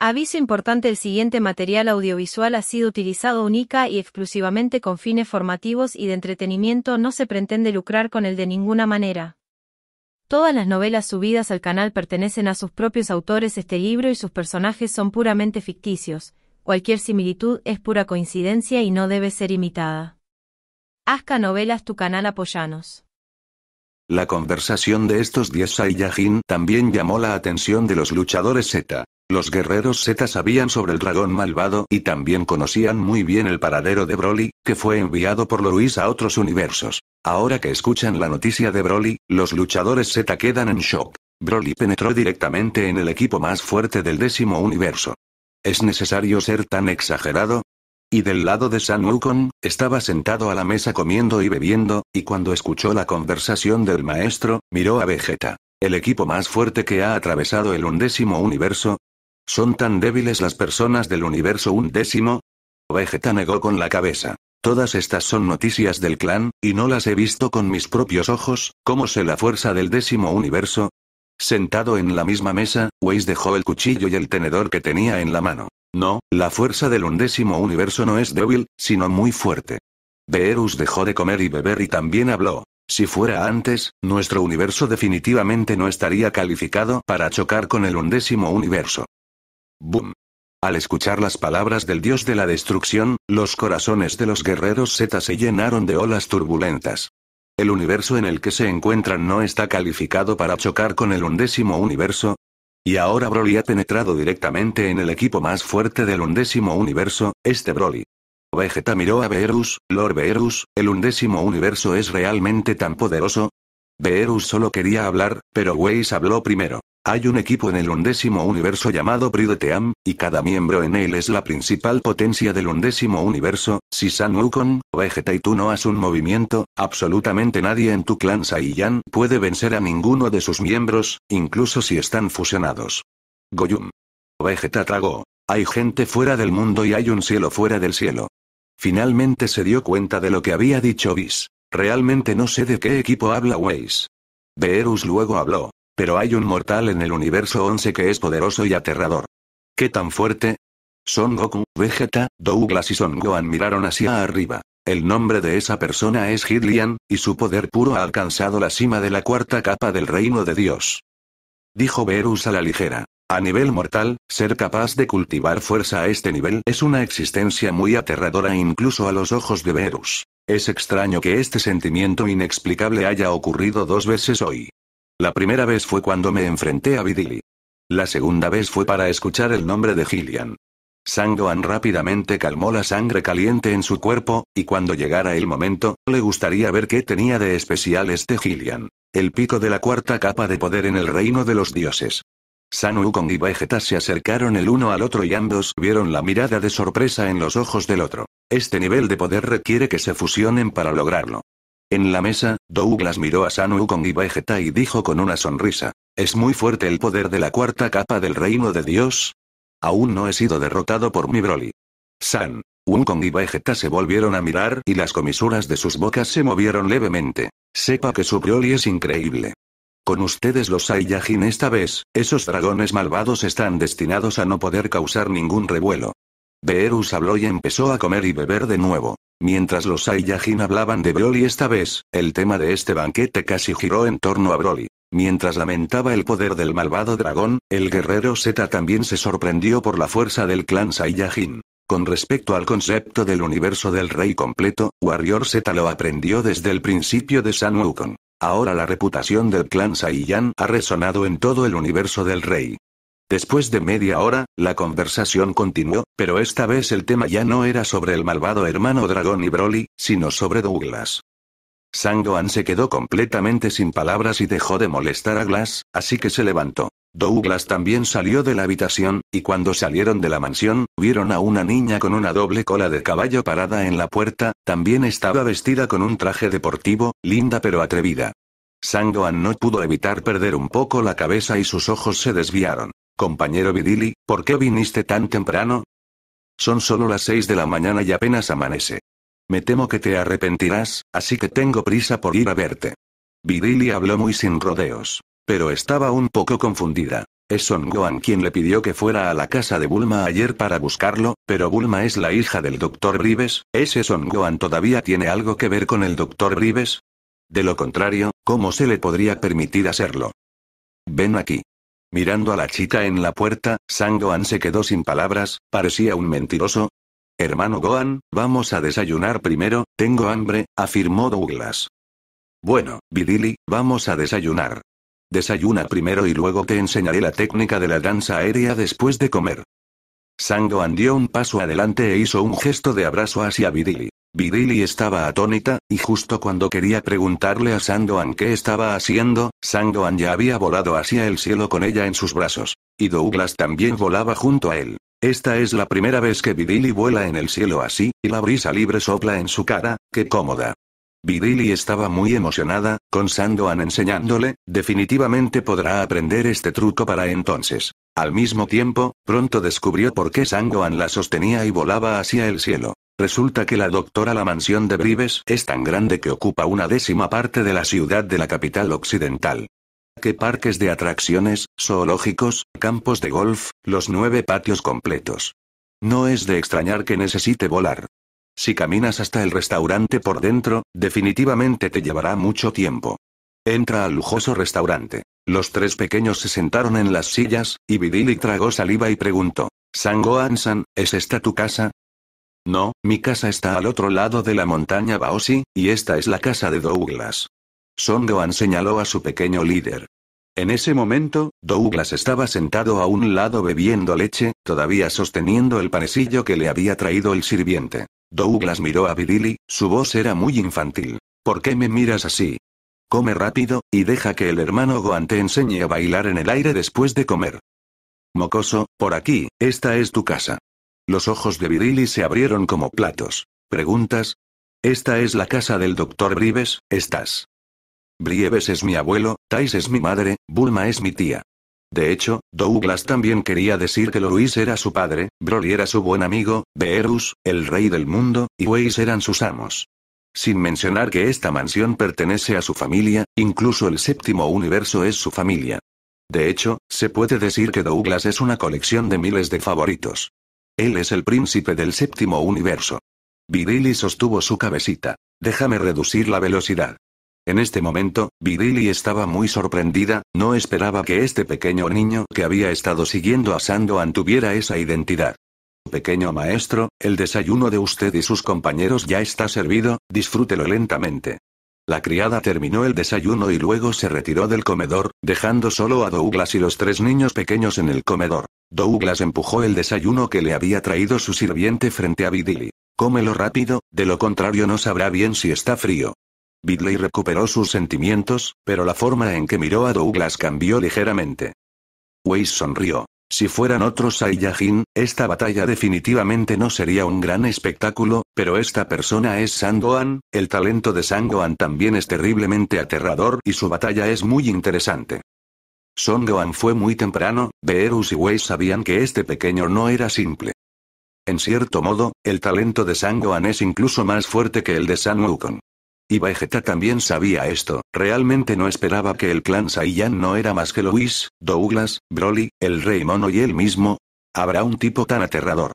Aviso importante el siguiente material audiovisual ha sido utilizado única y exclusivamente con fines formativos y de entretenimiento no se pretende lucrar con él de ninguna manera. Todas las novelas subidas al canal pertenecen a sus propios autores este libro y sus personajes son puramente ficticios, cualquier similitud es pura coincidencia y no debe ser imitada. Hazca Novelas tu canal apoyanos. La conversación de estos 10 Saiyajin también llamó la atención de los luchadores Z. Los guerreros Z sabían sobre el dragón malvado y también conocían muy bien el paradero de Broly, que fue enviado por Luis a otros universos. Ahora que escuchan la noticia de Broly, los luchadores Z quedan en shock. Broly penetró directamente en el equipo más fuerte del décimo universo. ¿Es necesario ser tan exagerado? Y del lado de San Wukong, estaba sentado a la mesa comiendo y bebiendo, y cuando escuchó la conversación del maestro, miró a Vegeta. El equipo más fuerte que ha atravesado el undécimo universo, ¿Son tan débiles las personas del universo undécimo? Vegeta negó con la cabeza. Todas estas son noticias del clan, y no las he visto con mis propios ojos, ¿cómo sé la fuerza del décimo universo? Sentado en la misma mesa, Weiss dejó el cuchillo y el tenedor que tenía en la mano. No, la fuerza del undécimo universo no es débil, sino muy fuerte. Beerus dejó de comer y beber y también habló. Si fuera antes, nuestro universo definitivamente no estaría calificado para chocar con el undécimo universo. Boom. Al escuchar las palabras del dios de la destrucción, los corazones de los guerreros Z se llenaron de olas turbulentas. El universo en el que se encuentran no está calificado para chocar con el undécimo universo. Y ahora Broly ha penetrado directamente en el equipo más fuerte del undécimo universo, este Broly. Vegeta miró a Beerus, Lord Beerus, el undécimo universo es realmente tan poderoso. Beerus solo quería hablar, pero Weiss habló primero. Hay un equipo en el undécimo universo llamado Team y cada miembro en él es la principal potencia del undécimo universo, si San Wukong, Vegeta y tú no has un movimiento, absolutamente nadie en tu clan Saiyan puede vencer a ninguno de sus miembros, incluso si están fusionados. Goyum. Vegeta tragó. Hay gente fuera del mundo y hay un cielo fuera del cielo. Finalmente se dio cuenta de lo que había dicho Bis. Realmente no sé de qué equipo habla Weiss. Beerus luego habló. Pero hay un mortal en el universo 11 que es poderoso y aterrador. ¿Qué tan fuerte? Son Goku, Vegeta, Douglas y Son Gohan miraron hacia arriba. El nombre de esa persona es Hidlian, y su poder puro ha alcanzado la cima de la cuarta capa del reino de Dios. Dijo Verus a la ligera. A nivel mortal, ser capaz de cultivar fuerza a este nivel es una existencia muy aterradora incluso a los ojos de Verus. Es extraño que este sentimiento inexplicable haya ocurrido dos veces hoy. La primera vez fue cuando me enfrenté a Vidili. La segunda vez fue para escuchar el nombre de Gillian. Sangoan rápidamente calmó la sangre caliente en su cuerpo, y cuando llegara el momento, le gustaría ver qué tenía de especial este Gillian. El pico de la cuarta capa de poder en el reino de los dioses. San Wukong y Vegeta se acercaron el uno al otro y ambos vieron la mirada de sorpresa en los ojos del otro. Este nivel de poder requiere que se fusionen para lograrlo. En la mesa, Douglas miró a San con y Vegeta y dijo con una sonrisa. Es muy fuerte el poder de la cuarta capa del reino de Dios. Aún no he sido derrotado por mi Broly. San, Wukong y Vegeta se volvieron a mirar y las comisuras de sus bocas se movieron levemente. Sepa que su Broly es increíble. Con ustedes los Saiyajin esta vez, esos dragones malvados están destinados a no poder causar ningún revuelo. Beerus habló y empezó a comer y beber de nuevo. Mientras los Saiyajin hablaban de Broly esta vez, el tema de este banquete casi giró en torno a Broly. Mientras lamentaba el poder del malvado dragón, el guerrero Z también se sorprendió por la fuerza del clan Saiyajin. Con respecto al concepto del universo del rey completo, Warrior Z lo aprendió desde el principio de San Wukong. Ahora la reputación del clan Saiyan ha resonado en todo el universo del rey. Después de media hora, la conversación continuó, pero esta vez el tema ya no era sobre el malvado hermano dragón y Broly, sino sobre Douglas. Sangoan se quedó completamente sin palabras y dejó de molestar a Glass, así que se levantó. Douglas también salió de la habitación, y cuando salieron de la mansión, vieron a una niña con una doble cola de caballo parada en la puerta, también estaba vestida con un traje deportivo, linda pero atrevida. Sangoan no pudo evitar perder un poco la cabeza y sus ojos se desviaron. Compañero Vidili, ¿por qué viniste tan temprano? Son solo las seis de la mañana y apenas amanece. Me temo que te arrepentirás, así que tengo prisa por ir a verte. Vidili habló muy sin rodeos. Pero estaba un poco confundida. Es Son Gohan quien le pidió que fuera a la casa de Bulma ayer para buscarlo, pero Bulma es la hija del doctor Rives. ¿ese Son Gohan todavía tiene algo que ver con el doctor Rives. De lo contrario, ¿cómo se le podría permitir hacerlo? Ven aquí. Mirando a la chica en la puerta, Sangoan se quedó sin palabras, parecía un mentiroso. Hermano Gohan, vamos a desayunar primero, tengo hambre, afirmó Douglas. Bueno, Vidili, vamos a desayunar. Desayuna primero y luego te enseñaré la técnica de la danza aérea después de comer. Sangoan dio un paso adelante e hizo un gesto de abrazo hacia Vidili. Vidili estaba atónita, y justo cuando quería preguntarle a Sandoan qué estaba haciendo, Sandoan ya había volado hacia el cielo con ella en sus brazos. Y Douglas también volaba junto a él. Esta es la primera vez que Vidili vuela en el cielo así, y la brisa libre sopla en su cara, qué cómoda. Vidili estaba muy emocionada, con Sandoan enseñándole, definitivamente podrá aprender este truco para entonces. Al mismo tiempo, pronto descubrió por qué Sandoan la sostenía y volaba hacia el cielo. Resulta que la doctora la mansión de Bribes es tan grande que ocupa una décima parte de la ciudad de la capital occidental. Que parques de atracciones, zoológicos, campos de golf, los nueve patios completos. No es de extrañar que necesite volar. Si caminas hasta el restaurante por dentro, definitivamente te llevará mucho tiempo. Entra al lujoso restaurante. Los tres pequeños se sentaron en las sillas, y Vidili tragó saliva y preguntó. Sango Ansan, ¿es esta tu casa? No, mi casa está al otro lado de la montaña Baosi, y esta es la casa de Douglas. Son Gohan señaló a su pequeño líder. En ese momento, Douglas estaba sentado a un lado bebiendo leche, todavía sosteniendo el panecillo que le había traído el sirviente. Douglas miró a Bidili, su voz era muy infantil. ¿Por qué me miras así? Come rápido, y deja que el hermano Goan te enseñe a bailar en el aire después de comer. Mocoso, por aquí, esta es tu casa. Los ojos de Virili se abrieron como platos. ¿Preguntas? Esta es la casa del doctor Brives, estás. Brieves es mi abuelo, Thais es mi madre, Bulma es mi tía. De hecho, Douglas también quería decir que Luis era su padre, Broly era su buen amigo, Beerus, el rey del mundo, y Weiss eran sus amos. Sin mencionar que esta mansión pertenece a su familia, incluso el séptimo universo es su familia. De hecho, se puede decir que Douglas es una colección de miles de favoritos. Él es el príncipe del séptimo universo. Virili sostuvo su cabecita. Déjame reducir la velocidad. En este momento, Virili estaba muy sorprendida, no esperaba que este pequeño niño que había estado siguiendo a Sandwan tuviera esa identidad. Pequeño maestro, el desayuno de usted y sus compañeros ya está servido, disfrútelo lentamente. La criada terminó el desayuno y luego se retiró del comedor, dejando solo a Douglas y los tres niños pequeños en el comedor. Douglas empujó el desayuno que le había traído su sirviente frente a Bidley. Cómelo rápido, de lo contrario no sabrá bien si está frío. Bidley recuperó sus sentimientos, pero la forma en que miró a Douglas cambió ligeramente. Weiss sonrió. Si fueran otros Saiyajin, esta batalla definitivamente no sería un gran espectáculo, pero esta persona es Sangoan, el talento de Sangoan también es terriblemente aterrador y su batalla es muy interesante. Son fue muy temprano, Beerus y Wei sabían que este pequeño no era simple. En cierto modo, el talento de San Gohan es incluso más fuerte que el de San Wukong. Y Vegeta también sabía esto, realmente no esperaba que el clan Saiyan no era más que Luis, Douglas, Broly, el Rey Mono y él mismo. Habrá un tipo tan aterrador.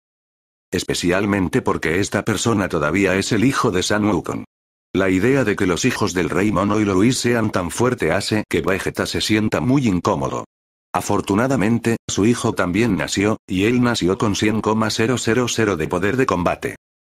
Especialmente porque esta persona todavía es el hijo de San Wukong. La idea de que los hijos del rey Mono y Luis sean tan fuerte hace que Vegeta se sienta muy incómodo. Afortunadamente, su hijo también nació, y él nació con 100,000 de poder de combate.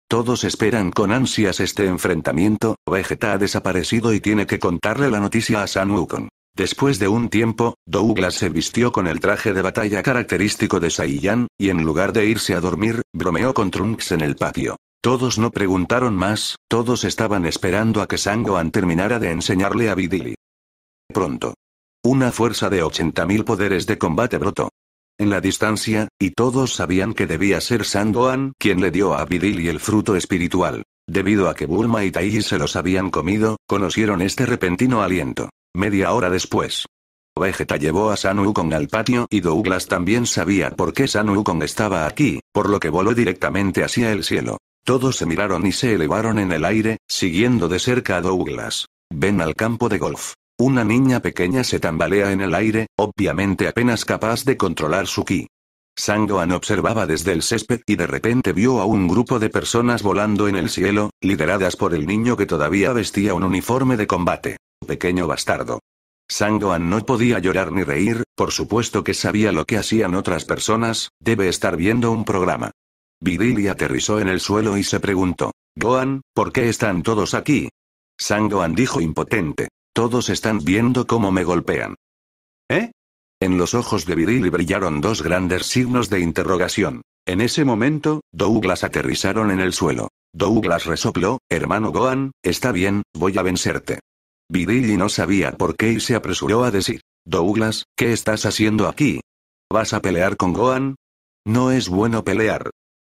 Todos esperan con ansias este enfrentamiento, Vegeta ha desaparecido y tiene que contarle la noticia a San Wukong. Después de un tiempo, Douglas se vistió con el traje de batalla característico de Saiyan, y en lugar de irse a dormir, bromeó con Trunks en el patio. Todos no preguntaron más, todos estaban esperando a que Sangoan terminara de enseñarle a Vidili. Pronto. Una fuerza de 80.000 poderes de combate brotó. En la distancia, y todos sabían que debía ser Sangoan quien le dio a Vidili el fruto espiritual. Debido a que Bulma y Taiji se los habían comido, conocieron este repentino aliento. Media hora después. Vegeta llevó a San Wukong al patio y Douglas también sabía por qué San Wukong estaba aquí, por lo que voló directamente hacia el cielo. Todos se miraron y se elevaron en el aire, siguiendo de cerca a Douglas. Ven al campo de golf. Una niña pequeña se tambalea en el aire, obviamente apenas capaz de controlar su ki. Sangoan observaba desde el césped y de repente vio a un grupo de personas volando en el cielo, lideradas por el niño que todavía vestía un uniforme de combate. Pequeño bastardo. Sangoan no podía llorar ni reír, por supuesto que sabía lo que hacían otras personas, debe estar viendo un programa. Virili aterrizó en el suelo y se preguntó. "Goan, ¿por qué están todos aquí? Goan dijo impotente. Todos están viendo cómo me golpean. ¿Eh? En los ojos de Virili brillaron dos grandes signos de interrogación. En ese momento, Douglas aterrizaron en el suelo. Douglas resopló, hermano Gohan, está bien, voy a vencerte. Virili no sabía por qué y se apresuró a decir. Douglas, ¿qué estás haciendo aquí? ¿Vas a pelear con Gohan? No es bueno pelear,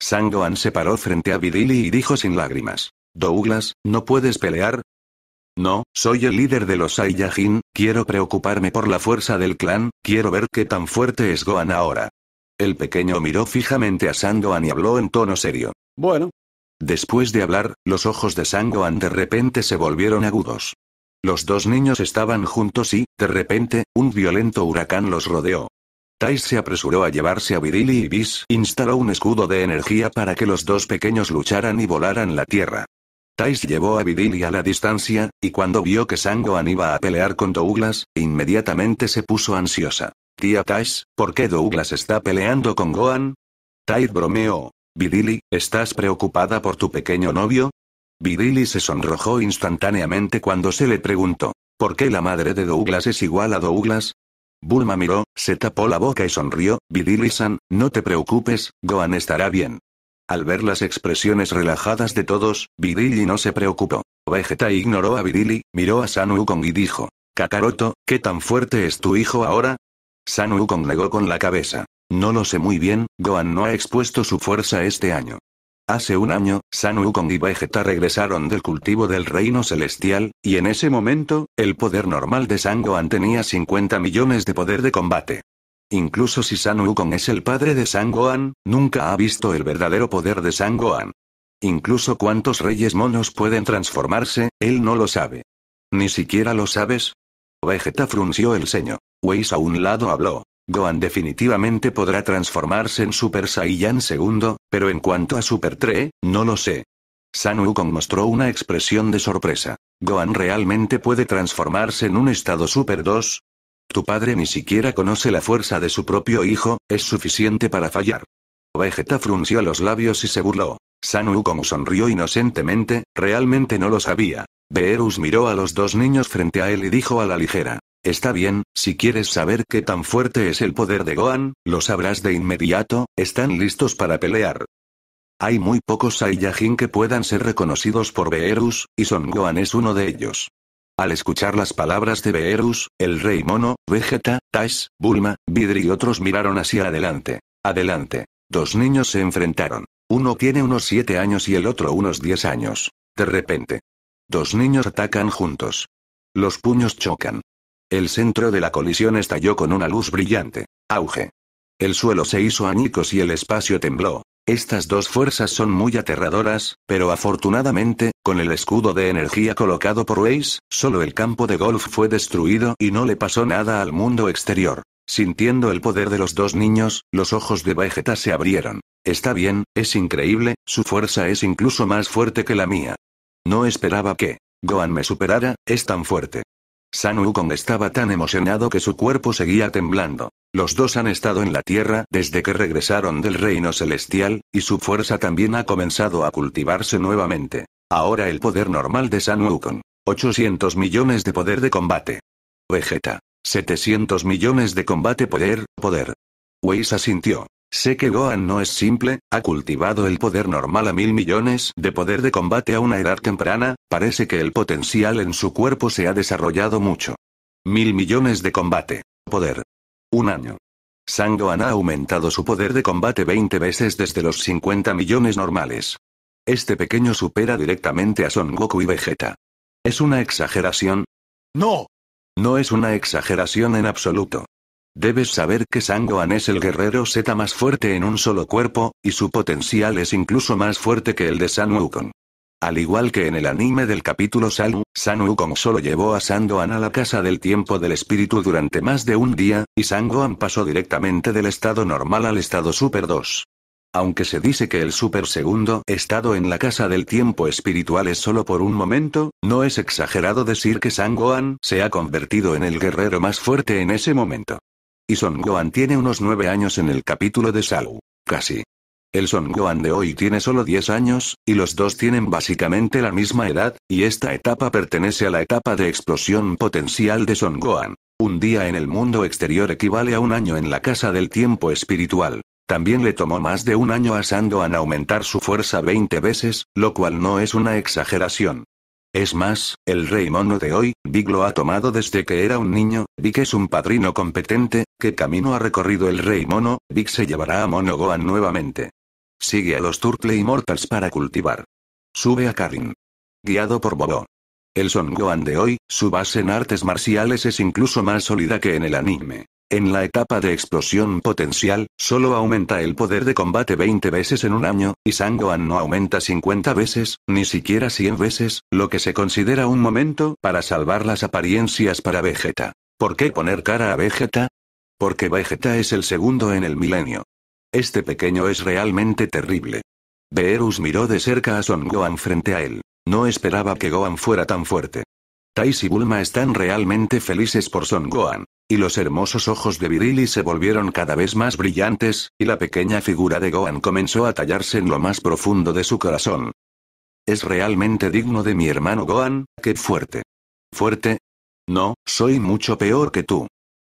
Sangoan se paró frente a Vidili y dijo sin lágrimas. Douglas, ¿no puedes pelear? No, soy el líder de los Saiyajin, quiero preocuparme por la fuerza del clan, quiero ver qué tan fuerte es Gohan ahora. El pequeño miró fijamente a Sangoan y habló en tono serio. Bueno. Después de hablar, los ojos de Sangoan de repente se volvieron agudos. Los dos niños estaban juntos y, de repente, un violento huracán los rodeó. Tais se apresuró a llevarse a Virili y Bis instaló un escudo de energía para que los dos pequeños lucharan y volaran la tierra. Tais llevó a Vidili a la distancia, y cuando vio que Gohan iba a pelear con Douglas, inmediatamente se puso ansiosa. Tía Tais, ¿por qué Douglas está peleando con Gohan? Tais bromeó. Vidili, ¿estás preocupada por tu pequeño novio? Virili se sonrojó instantáneamente cuando se le preguntó, ¿por qué la madre de Douglas es igual a Douglas? Bulma miró, se tapó la boca y sonrió, Vidili-san, no te preocupes, Gohan estará bien. Al ver las expresiones relajadas de todos, Vidili no se preocupó. Vegeta ignoró a Vidili, miró a San kong y dijo, Kakaroto, ¿qué tan fuerte es tu hijo ahora? San Wukong negó con la cabeza. No lo sé muy bien, Gohan no ha expuesto su fuerza este año. Hace un año, San Wukong y Vegeta regresaron del cultivo del reino celestial, y en ese momento, el poder normal de San Gohan tenía 50 millones de poder de combate. Incluso si San Wukong es el padre de San Gohan, nunca ha visto el verdadero poder de San Gohan. Incluso cuántos reyes monos pueden transformarse, él no lo sabe. ¿Ni siquiera lo sabes? Vegeta frunció el ceño. Weiss a un lado habló. Gohan definitivamente podrá transformarse en Super Saiyan II, pero en cuanto a Super 3, no lo sé. San Wukong mostró una expresión de sorpresa. ¿Gohan realmente puede transformarse en un estado Super 2? Tu padre ni siquiera conoce la fuerza de su propio hijo, es suficiente para fallar. Vegeta frunció los labios y se burló. San Wukong sonrió inocentemente, realmente no lo sabía. Beerus miró a los dos niños frente a él y dijo a la ligera. Está bien, si quieres saber qué tan fuerte es el poder de Gohan, lo sabrás de inmediato, están listos para pelear. Hay muy pocos Saiyajin que puedan ser reconocidos por Beerus, y Son Gohan es uno de ellos. Al escuchar las palabras de Beerus, el rey mono, Vegeta, Tash, Bulma, Vidri y otros miraron hacia adelante. Adelante. Dos niños se enfrentaron. Uno tiene unos 7 años y el otro unos 10 años. De repente. Dos niños atacan juntos. Los puños chocan. El centro de la colisión estalló con una luz brillante. Auge. El suelo se hizo añicos y el espacio tembló. Estas dos fuerzas son muy aterradoras, pero afortunadamente, con el escudo de energía colocado por Weiss, solo el campo de golf fue destruido y no le pasó nada al mundo exterior. Sintiendo el poder de los dos niños, los ojos de Vegeta se abrieron. Está bien, es increíble, su fuerza es incluso más fuerte que la mía. No esperaba que Gohan me superara, es tan fuerte. San Wukong estaba tan emocionado que su cuerpo seguía temblando. Los dos han estado en la Tierra desde que regresaron del reino celestial, y su fuerza también ha comenzado a cultivarse nuevamente. Ahora el poder normal de San Wukong. 800 millones de poder de combate. Vegeta. 700 millones de combate poder, poder. Weiss asintió. Sé que Gohan no es simple, ha cultivado el poder normal a mil millones de poder de combate a una edad temprana, parece que el potencial en su cuerpo se ha desarrollado mucho. Mil millones de combate. Poder. Un año. Gohan ha aumentado su poder de combate 20 veces desde los 50 millones normales. Este pequeño supera directamente a Son Goku y Vegeta. ¿Es una exageración? No. No es una exageración en absoluto. Debes saber que Goan es el guerrero Z más fuerte en un solo cuerpo, y su potencial es incluso más fuerte que el de San Wukong. Al igual que en el anime del capítulo Salu, San Wukong solo llevó a Goan a la casa del tiempo del espíritu durante más de un día, y Sangoan pasó directamente del estado normal al estado Super 2. Aunque se dice que el super segundo estado en la casa del tiempo espiritual es solo por un momento, no es exagerado decir que Goan se ha convertido en el guerrero más fuerte en ese momento. Y Son Gohan tiene unos 9 años en el capítulo de Salu. Casi. El Son Gohan de hoy tiene solo 10 años, y los dos tienen básicamente la misma edad, y esta etapa pertenece a la etapa de explosión potencial de Son Gohan. Un día en el mundo exterior equivale a un año en la casa del tiempo espiritual. También le tomó más de un año a Sandoan aumentar su fuerza 20 veces, lo cual no es una exageración. Es más, el rey mono de hoy, Big lo ha tomado desde que era un niño, Big es un padrino competente, ¿qué camino ha recorrido el rey mono? Big se llevará a Mono Gohan nuevamente. Sigue a los Turtle Immortals para cultivar. Sube a Karin. Guiado por Bobo. El Son Gohan de hoy, su base en artes marciales es incluso más sólida que en el anime. En la etapa de explosión potencial, solo aumenta el poder de combate 20 veces en un año, y Gohan no aumenta 50 veces, ni siquiera 100 veces, lo que se considera un momento para salvar las apariencias para Vegeta. ¿Por qué poner cara a Vegeta? Porque Vegeta es el segundo en el milenio. Este pequeño es realmente terrible. Beerus miró de cerca a Son Gohan frente a él. No esperaba que Gohan fuera tan fuerte. Tais y Bulma están realmente felices por Son Gohan. Y los hermosos ojos de Virili se volvieron cada vez más brillantes, y la pequeña figura de Gohan comenzó a tallarse en lo más profundo de su corazón. Es realmente digno de mi hermano Gohan, qué fuerte. ¿Fuerte? No, soy mucho peor que tú.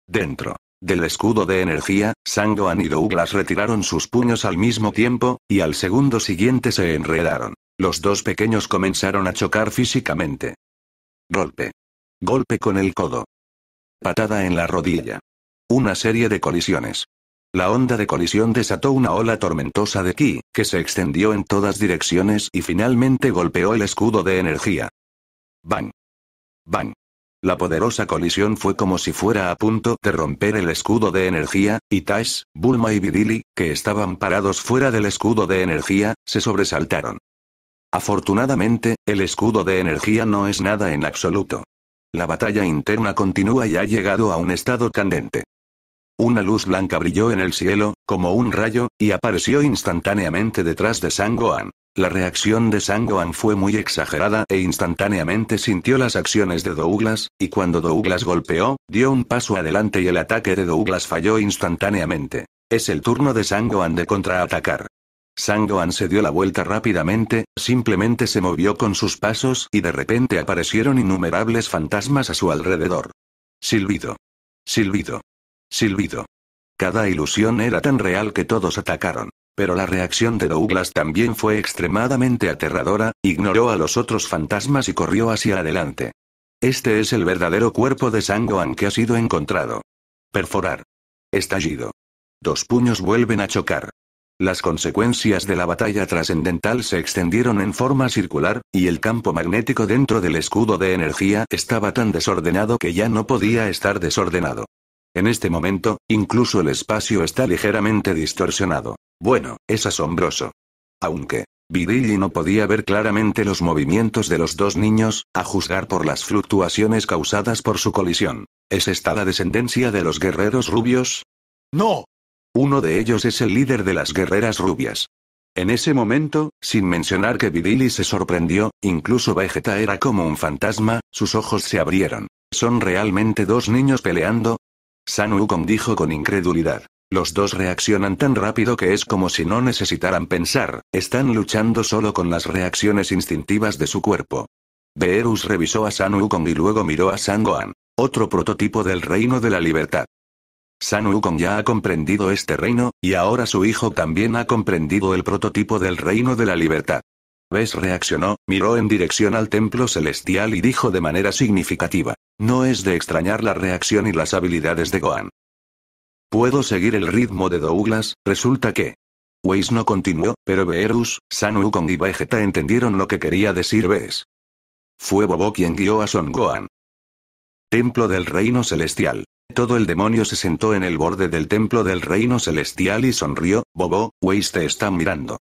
Dentro del escudo de energía, Sangoan y Douglas retiraron sus puños al mismo tiempo, y al segundo siguiente se enredaron. Los dos pequeños comenzaron a chocar físicamente. Golpe. Golpe con el codo. Patada en la rodilla. Una serie de colisiones. La onda de colisión desató una ola tormentosa de ki, que se extendió en todas direcciones y finalmente golpeó el escudo de energía. Bang. Bang. La poderosa colisión fue como si fuera a punto de romper el escudo de energía, y Tash, Bulma y Vidili, que estaban parados fuera del escudo de energía, se sobresaltaron. Afortunadamente, el escudo de energía no es nada en absoluto. La batalla interna continúa y ha llegado a un estado candente. Una luz blanca brilló en el cielo, como un rayo, y apareció instantáneamente detrás de Sangoan. La reacción de Sangoan fue muy exagerada e instantáneamente sintió las acciones de Douglas, y cuando Douglas golpeó, dio un paso adelante y el ataque de Douglas falló instantáneamente. Es el turno de Sangoan de contraatacar. Sangoan se dio la vuelta rápidamente, simplemente se movió con sus pasos y de repente aparecieron innumerables fantasmas a su alrededor. Silbido. Silbido. Silbido. Cada ilusión era tan real que todos atacaron. Pero la reacción de Douglas también fue extremadamente aterradora, ignoró a los otros fantasmas y corrió hacia adelante. Este es el verdadero cuerpo de Sangoan que ha sido encontrado. Perforar. Estallido. Dos puños vuelven a chocar. Las consecuencias de la batalla trascendental se extendieron en forma circular, y el campo magnético dentro del escudo de energía estaba tan desordenado que ya no podía estar desordenado. En este momento, incluso el espacio está ligeramente distorsionado. Bueno, es asombroso. Aunque, Virilli no podía ver claramente los movimientos de los dos niños, a juzgar por las fluctuaciones causadas por su colisión. ¿Es esta la descendencia de los guerreros rubios? No, uno de ellos es el líder de las guerreras rubias. En ese momento, sin mencionar que Vidili se sorprendió, incluso Vegeta era como un fantasma, sus ojos se abrieron. ¿Son realmente dos niños peleando? San Wukong dijo con incredulidad. Los dos reaccionan tan rápido que es como si no necesitaran pensar, están luchando solo con las reacciones instintivas de su cuerpo. Beerus revisó a San Wukong y luego miró a San Gohan, otro prototipo del reino de la libertad. San Wukong ya ha comprendido este reino, y ahora su hijo también ha comprendido el prototipo del reino de la libertad. Ves reaccionó, miró en dirección al templo celestial y dijo de manera significativa. No es de extrañar la reacción y las habilidades de Gohan. Puedo seguir el ritmo de Douglas, resulta que... Weiss no continuó, pero Beerus, San Wukong y Vegeta entendieron lo que quería decir Ves. Fue Bobo quien guió a Son Gohan. Templo del Reino Celestial. Todo el demonio se sentó en el borde del templo del reino celestial y sonrió, Bobo, Weiss te está mirando.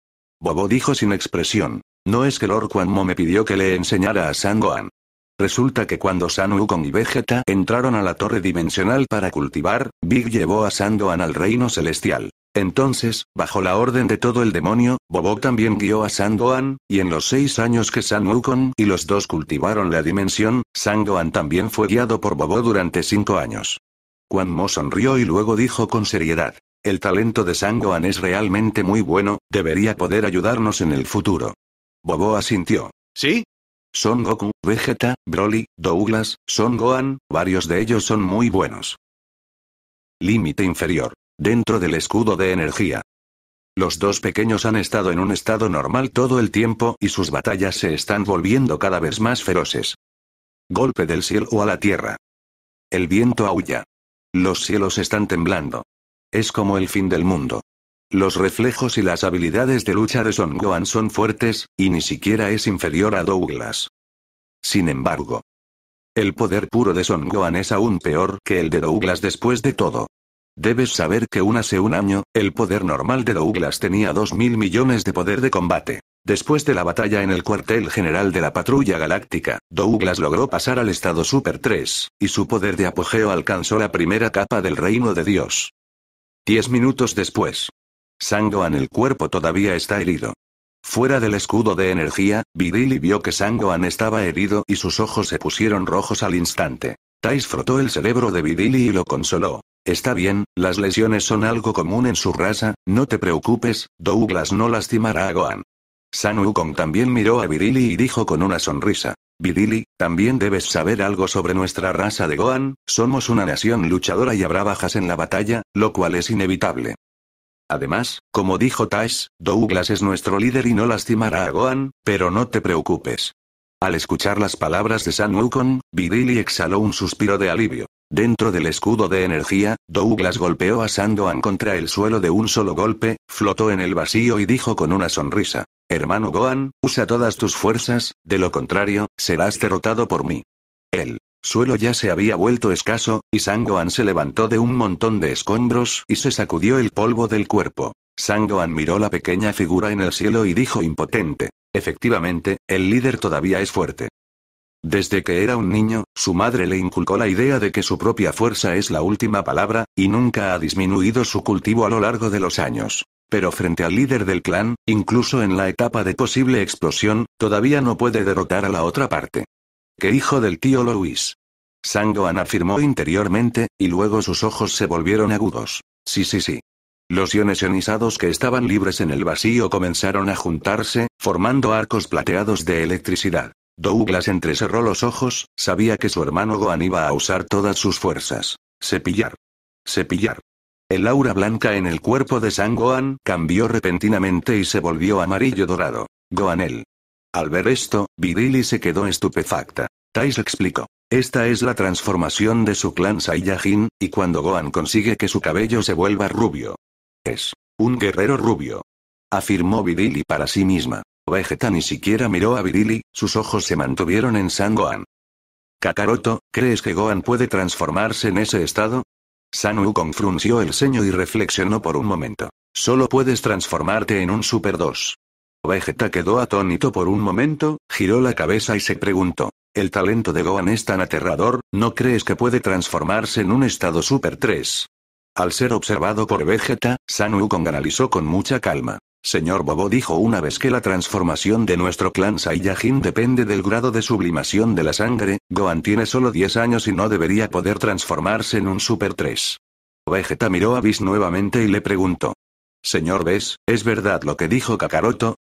Bobo dijo sin expresión. No es que Lord Quanmo me pidió que le enseñara a San Goan. Resulta que cuando San Wukong y Vegeta entraron a la torre dimensional para cultivar, Big llevó a San al reino celestial. Entonces, bajo la orden de todo el demonio, Bobo también guió a San y en los seis años que San Wukong y los dos cultivaron la dimensión, San Goan también fue guiado por Bobo durante cinco años. Quan Mo sonrió y luego dijo con seriedad. El talento de Gohan es realmente muy bueno, debería poder ayudarnos en el futuro. Bobo asintió. ¿Sí? Son Goku, Vegeta, Broly, Douglas, Son Gohan, varios de ellos son muy buenos. Límite inferior. Dentro del escudo de energía. Los dos pequeños han estado en un estado normal todo el tiempo y sus batallas se están volviendo cada vez más feroces. Golpe del cielo a la tierra. El viento aulla. Los cielos están temblando. Es como el fin del mundo. Los reflejos y las habilidades de lucha de Son Gohan son fuertes, y ni siquiera es inferior a Douglas. Sin embargo, el poder puro de Son Gohan es aún peor que el de Douglas después de todo. Debes saber que un hace un año, el poder normal de Douglas tenía 2.000 millones de poder de combate. Después de la batalla en el cuartel general de la Patrulla Galáctica, Douglas logró pasar al estado Super 3, y su poder de apogeo alcanzó la primera capa del reino de Dios. Diez minutos después. Sangoan el cuerpo todavía está herido. Fuera del escudo de energía, Vidili vio que Sangoan estaba herido y sus ojos se pusieron rojos al instante. Tais frotó el cerebro de Vidili y lo consoló. Está bien, las lesiones son algo común en su raza, no te preocupes, Douglas no lastimará a Gohan. San Wukong también miró a Virili y dijo con una sonrisa. Virili, también debes saber algo sobre nuestra raza de Gohan, somos una nación luchadora y habrá bajas en la batalla, lo cual es inevitable. Además, como dijo Tash, Douglas es nuestro líder y no lastimará a Gohan, pero no te preocupes. Al escuchar las palabras de San Wukong, Virili exhaló un suspiro de alivio. Dentro del escudo de energía, Douglas golpeó a Sandoan contra el suelo de un solo golpe, flotó en el vacío y dijo con una sonrisa, Hermano Gohan, usa todas tus fuerzas, de lo contrario, serás derrotado por mí. El suelo ya se había vuelto escaso, y Gohan se levantó de un montón de escombros y se sacudió el polvo del cuerpo. Goan miró la pequeña figura en el cielo y dijo impotente. Efectivamente, el líder todavía es fuerte. Desde que era un niño, su madre le inculcó la idea de que su propia fuerza es la última palabra, y nunca ha disminuido su cultivo a lo largo de los años. Pero frente al líder del clan, incluso en la etapa de posible explosión, todavía no puede derrotar a la otra parte. ¿Qué hijo del tío Louis? Sangoan afirmó interiormente, y luego sus ojos se volvieron agudos. Sí, sí, sí. Los iones ionizados que estaban libres en el vacío comenzaron a juntarse, formando arcos plateados de electricidad. Douglas entrecerró los ojos, sabía que su hermano Goan iba a usar todas sus fuerzas. Cepillar. Cepillar. El aura blanca en el cuerpo de San Gohan cambió repentinamente y se volvió amarillo dorado. Goanel. Al ver esto, Virili se quedó estupefacta. Tais explicó. Esta es la transformación de su clan Saiyajin, y cuando Goan consigue que su cabello se vuelva rubio. Es un guerrero rubio. Afirmó Virili para sí misma. Vegeta ni siquiera miró a Virili, sus ojos se mantuvieron en San Gohan. Kakaroto, ¿crees que Gohan puede transformarse en ese estado? Sanu frunció el ceño y reflexionó por un momento. Solo puedes transformarte en un Super 2. Vegeta quedó atónito por un momento, giró la cabeza y se preguntó. El talento de Gohan es tan aterrador, ¿no crees que puede transformarse en un estado Super 3? Al ser observado por Vegeta, San Wukong analizó con mucha calma. Señor Bobo dijo una vez que la transformación de nuestro clan Saiyajin depende del grado de sublimación de la sangre, Gohan tiene solo 10 años y no debería poder transformarse en un Super 3. Vegeta miró a Bis nuevamente y le preguntó. Señor Beast, ¿es verdad lo que dijo Kakaroto?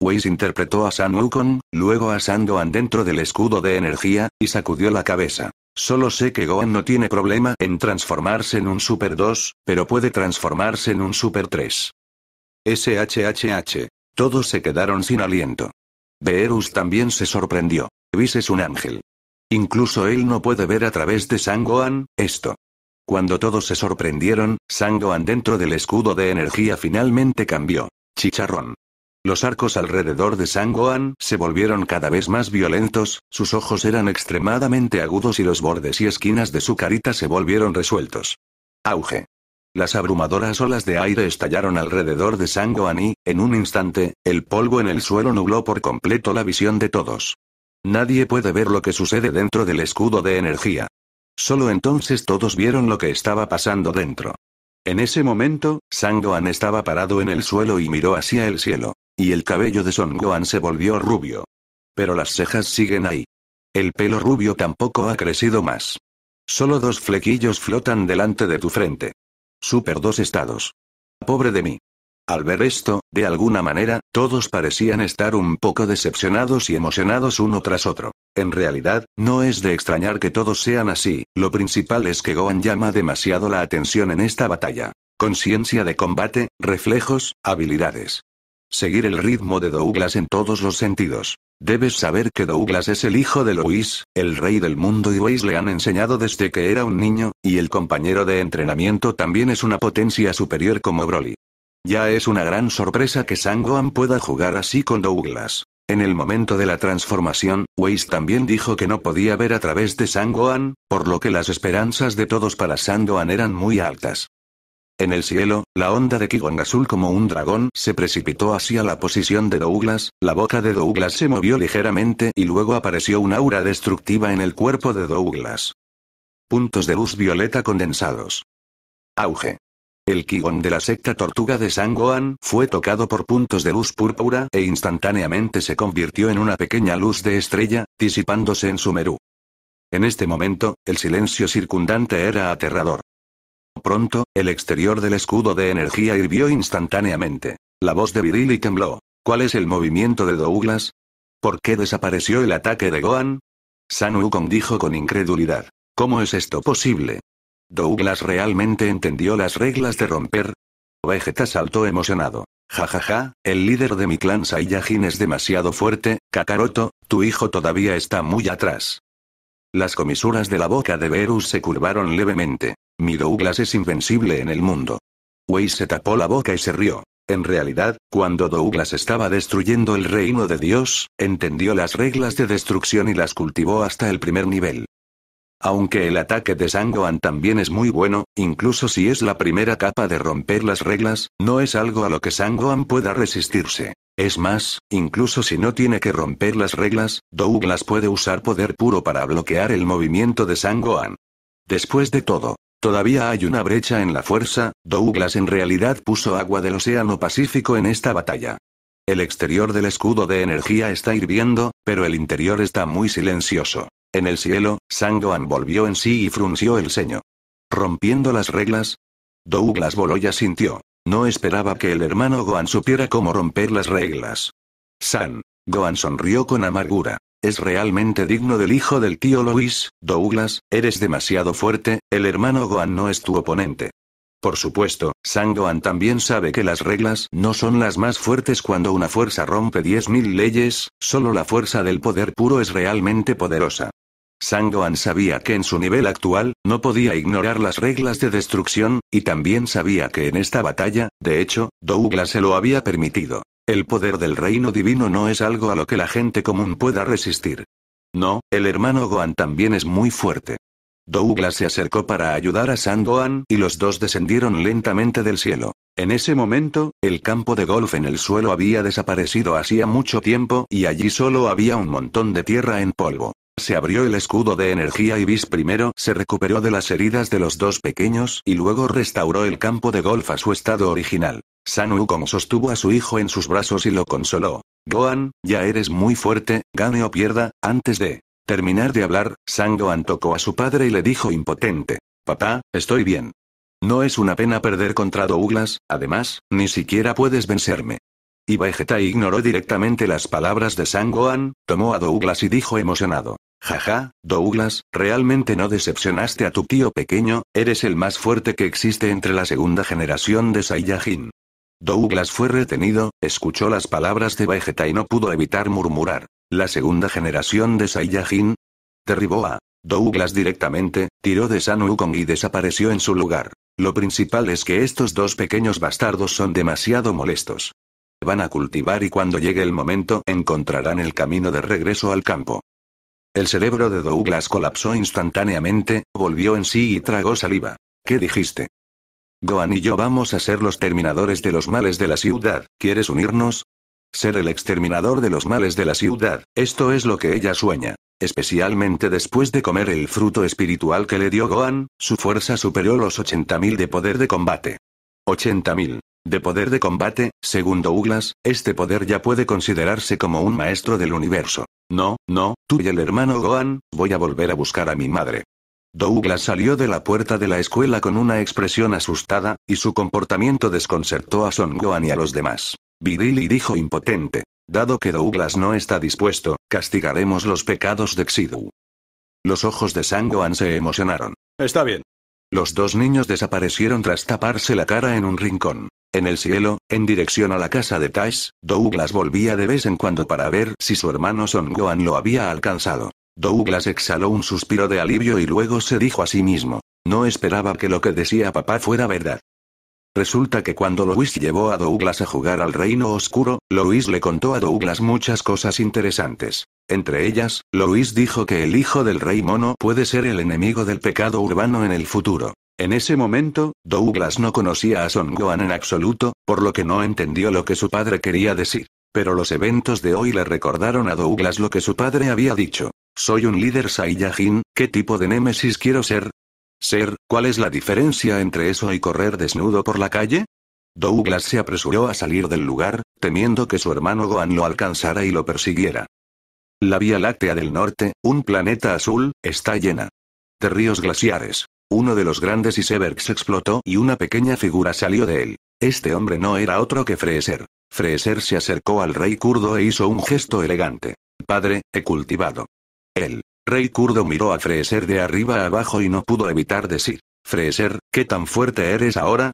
Whis interpretó a San Wukong, luego a San Gohan dentro del escudo de energía, y sacudió la cabeza. Solo sé que Gohan no tiene problema en transformarse en un Super 2, pero puede transformarse en un Super 3. SHHH. Todos se quedaron sin aliento. Beerus también se sorprendió. Vis es un ángel. Incluso él no puede ver a través de Sangoan, esto. Cuando todos se sorprendieron, Sangoan dentro del escudo de energía finalmente cambió. Chicharrón. Los arcos alrededor de Sangoan se volvieron cada vez más violentos, sus ojos eran extremadamente agudos y los bordes y esquinas de su carita se volvieron resueltos. Auge. Las abrumadoras olas de aire estallaron alrededor de San y, en un instante, el polvo en el suelo nubló por completo la visión de todos. Nadie puede ver lo que sucede dentro del escudo de energía. Solo entonces todos vieron lo que estaba pasando dentro. En ese momento, San estaba parado en el suelo y miró hacia el cielo. Y el cabello de Son Goan se volvió rubio. Pero las cejas siguen ahí. El pelo rubio tampoco ha crecido más. Solo dos flequillos flotan delante de tu frente. Super dos estados. Pobre de mí. Al ver esto, de alguna manera, todos parecían estar un poco decepcionados y emocionados uno tras otro. En realidad, no es de extrañar que todos sean así, lo principal es que Gohan llama demasiado la atención en esta batalla. Conciencia de combate, reflejos, habilidades. Seguir el ritmo de Douglas en todos los sentidos. Debes saber que Douglas es el hijo de Louis, el rey del mundo y Weiss le han enseñado desde que era un niño, y el compañero de entrenamiento también es una potencia superior como Broly. Ya es una gran sorpresa que Sangoan pueda jugar así con Douglas. En el momento de la transformación, Weiss también dijo que no podía ver a través de Sangoan, por lo que las esperanzas de todos para Sangoan eran muy altas. En el cielo, la onda de Kigong azul como un dragón se precipitó hacia la posición de Douglas, la boca de Douglas se movió ligeramente y luego apareció un aura destructiva en el cuerpo de Douglas. Puntos de luz violeta condensados. Auge. El Kigong de la secta Tortuga de Sangoan fue tocado por puntos de luz púrpura e instantáneamente se convirtió en una pequeña luz de estrella, disipándose en merú. En este momento, el silencio circundante era aterrador. Pronto, el exterior del escudo de energía hirvió instantáneamente. La voz de Virili tembló. ¿Cuál es el movimiento de Douglas? ¿Por qué desapareció el ataque de Gohan? San dijo con incredulidad. ¿Cómo es esto posible? ¿Douglas realmente entendió las reglas de romper? Vegeta saltó emocionado. Jajaja, ja, ja, el líder de mi clan Saiyajin es demasiado fuerte, Kakaroto, tu hijo todavía está muy atrás. Las comisuras de la boca de Verus se curvaron levemente. Mi Douglas es invencible en el mundo. Wei se tapó la boca y se rió. En realidad, cuando Douglas estaba destruyendo el reino de Dios, entendió las reglas de destrucción y las cultivó hasta el primer nivel. Aunque el ataque de Sangoan también es muy bueno, incluso si es la primera capa de romper las reglas, no es algo a lo que Sangoan pueda resistirse. Es más, incluso si no tiene que romper las reglas, Douglas puede usar poder puro para bloquear el movimiento de San Después de todo, todavía hay una brecha en la fuerza, Douglas en realidad puso agua del Océano Pacífico en esta batalla. El exterior del escudo de energía está hirviendo, pero el interior está muy silencioso. En el cielo, San volvió en sí y frunció el ceño. Rompiendo las reglas, Douglas Boloya sintió, no esperaba que el hermano Goan supiera cómo romper las reglas. San. Goan sonrió con amargura. Es realmente digno del hijo del tío Luis, Douglas, eres demasiado fuerte, el hermano Goan no es tu oponente. Por supuesto, San Goan también sabe que las reglas no son las más fuertes cuando una fuerza rompe 10.000 leyes, solo la fuerza del poder puro es realmente poderosa. Sangoan sabía que en su nivel actual, no podía ignorar las reglas de destrucción, y también sabía que en esta batalla, de hecho, Douglas se lo había permitido. El poder del reino divino no es algo a lo que la gente común pueda resistir. No, el hermano Goan también es muy fuerte. Douglas se acercó para ayudar a Sangoan, y los dos descendieron lentamente del cielo. En ese momento, el campo de golf en el suelo había desaparecido hacía mucho tiempo y allí solo había un montón de tierra en polvo. Se abrió el escudo de energía y Bis primero se recuperó de las heridas de los dos pequeños y luego restauró el campo de golf a su estado original. San Wukong sostuvo a su hijo en sus brazos y lo consoló. Gohan, ya eres muy fuerte, gane o pierda, antes de terminar de hablar, San Gohan tocó a su padre y le dijo impotente. Papá, estoy bien. No es una pena perder contra Douglas, además, ni siquiera puedes vencerme. Y Vegeta ignoró directamente las palabras de San Gohan, tomó a Douglas y dijo emocionado. Jaja, Douglas, realmente no decepcionaste a tu tío pequeño, eres el más fuerte que existe entre la segunda generación de Saiyajin. Douglas fue retenido, escuchó las palabras de Vegeta y no pudo evitar murmurar. ¿La segunda generación de Saiyajin? Derribó a Douglas directamente, tiró de San Wukong y desapareció en su lugar. Lo principal es que estos dos pequeños bastardos son demasiado molestos. Van a cultivar y cuando llegue el momento encontrarán el camino de regreso al campo. El cerebro de Douglas colapsó instantáneamente, volvió en sí y tragó saliva. ¿Qué dijiste? Gohan y yo vamos a ser los terminadores de los males de la ciudad, ¿quieres unirnos? Ser el exterminador de los males de la ciudad, esto es lo que ella sueña. Especialmente después de comer el fruto espiritual que le dio Gohan, su fuerza superó los 80.000 de poder de combate. 80.000. De poder de combate, según Douglas, este poder ya puede considerarse como un maestro del universo. No, no, tú y el hermano Gohan, voy a volver a buscar a mi madre. Douglas salió de la puerta de la escuela con una expresión asustada, y su comportamiento desconcertó a Son Gohan y a los demás. Virili dijo impotente. Dado que Douglas no está dispuesto, castigaremos los pecados de Xidu. Los ojos de Sangoan se emocionaron. Está bien, los dos niños desaparecieron tras taparse la cara en un rincón. En el cielo, en dirección a la casa de Tash, Douglas volvía de vez en cuando para ver si su hermano Son Gohan lo había alcanzado. Douglas exhaló un suspiro de alivio y luego se dijo a sí mismo. No esperaba que lo que decía papá fuera verdad. Resulta que cuando Louis llevó a Douglas a jugar al Reino Oscuro, Louis le contó a Douglas muchas cosas interesantes. Entre ellas, Louis dijo que el hijo del rey mono puede ser el enemigo del pecado urbano en el futuro. En ese momento, Douglas no conocía a Son Gohan en absoluto, por lo que no entendió lo que su padre quería decir. Pero los eventos de hoy le recordaron a Douglas lo que su padre había dicho. Soy un líder Saiyajin, ¿qué tipo de némesis quiero ser? Ser, ¿cuál es la diferencia entre eso y correr desnudo por la calle? Douglas se apresuró a salir del lugar, temiendo que su hermano Gohan lo alcanzara y lo persiguiera. La Vía Láctea del Norte, un planeta azul, está llena de ríos glaciares. Uno de los grandes icebergs explotó y una pequeña figura salió de él. Este hombre no era otro que Freeser. Freeser se acercó al rey kurdo e hizo un gesto elegante. Padre, he cultivado. Él Rey Kurdo miró a Freser de arriba a abajo y no pudo evitar decir. Freser, ¿qué tan fuerte eres ahora?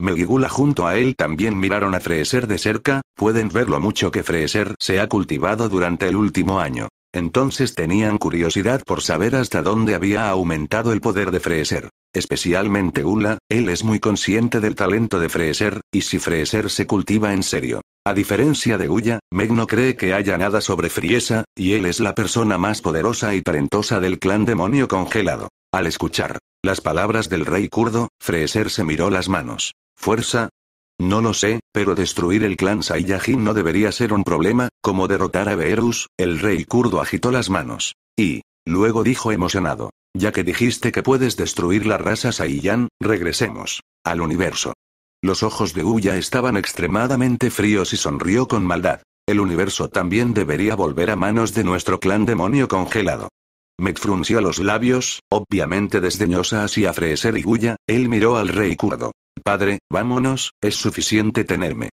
Megigula junto a él también miraron a Freser de cerca, pueden ver lo mucho que Freser se ha cultivado durante el último año. Entonces tenían curiosidad por saber hasta dónde había aumentado el poder de Freser. Especialmente Ula, él es muy consciente del talento de Freeser, y si Freeser se cultiva en serio. A diferencia de Ula, Meg no cree que haya nada sobre Friesa, y él es la persona más poderosa y talentosa del clan demonio congelado. Al escuchar las palabras del rey kurdo, Freeser se miró las manos. ¿Fuerza? No lo sé, pero destruir el clan Saiyajin no debería ser un problema, como derrotar a Beerus, el rey kurdo agitó las manos. Y, luego dijo emocionado, ya que dijiste que puedes destruir la raza Saiyan, regresemos. Al universo. Los ojos de Uya estaban extremadamente fríos y sonrió con maldad. El universo también debería volver a manos de nuestro clan demonio congelado. Meg frunció los labios, obviamente desdeñosa hacia Freeser y Guya, él miró al rey kurdo. Padre, vámonos, es suficiente tenerme.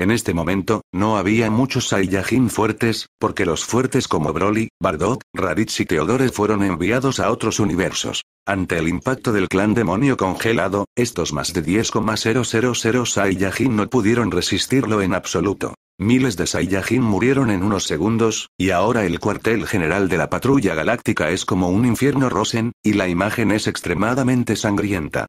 En este momento, no había muchos Saiyajin fuertes, porque los fuertes como Broly, Bardock, Raditz y Teodore fueron enviados a otros universos. Ante el impacto del clan demonio congelado, estos más de 10,000 Saiyajin no pudieron resistirlo en absoluto. Miles de Saiyajin murieron en unos segundos, y ahora el cuartel general de la patrulla galáctica es como un infierno Rosen, y la imagen es extremadamente sangrienta.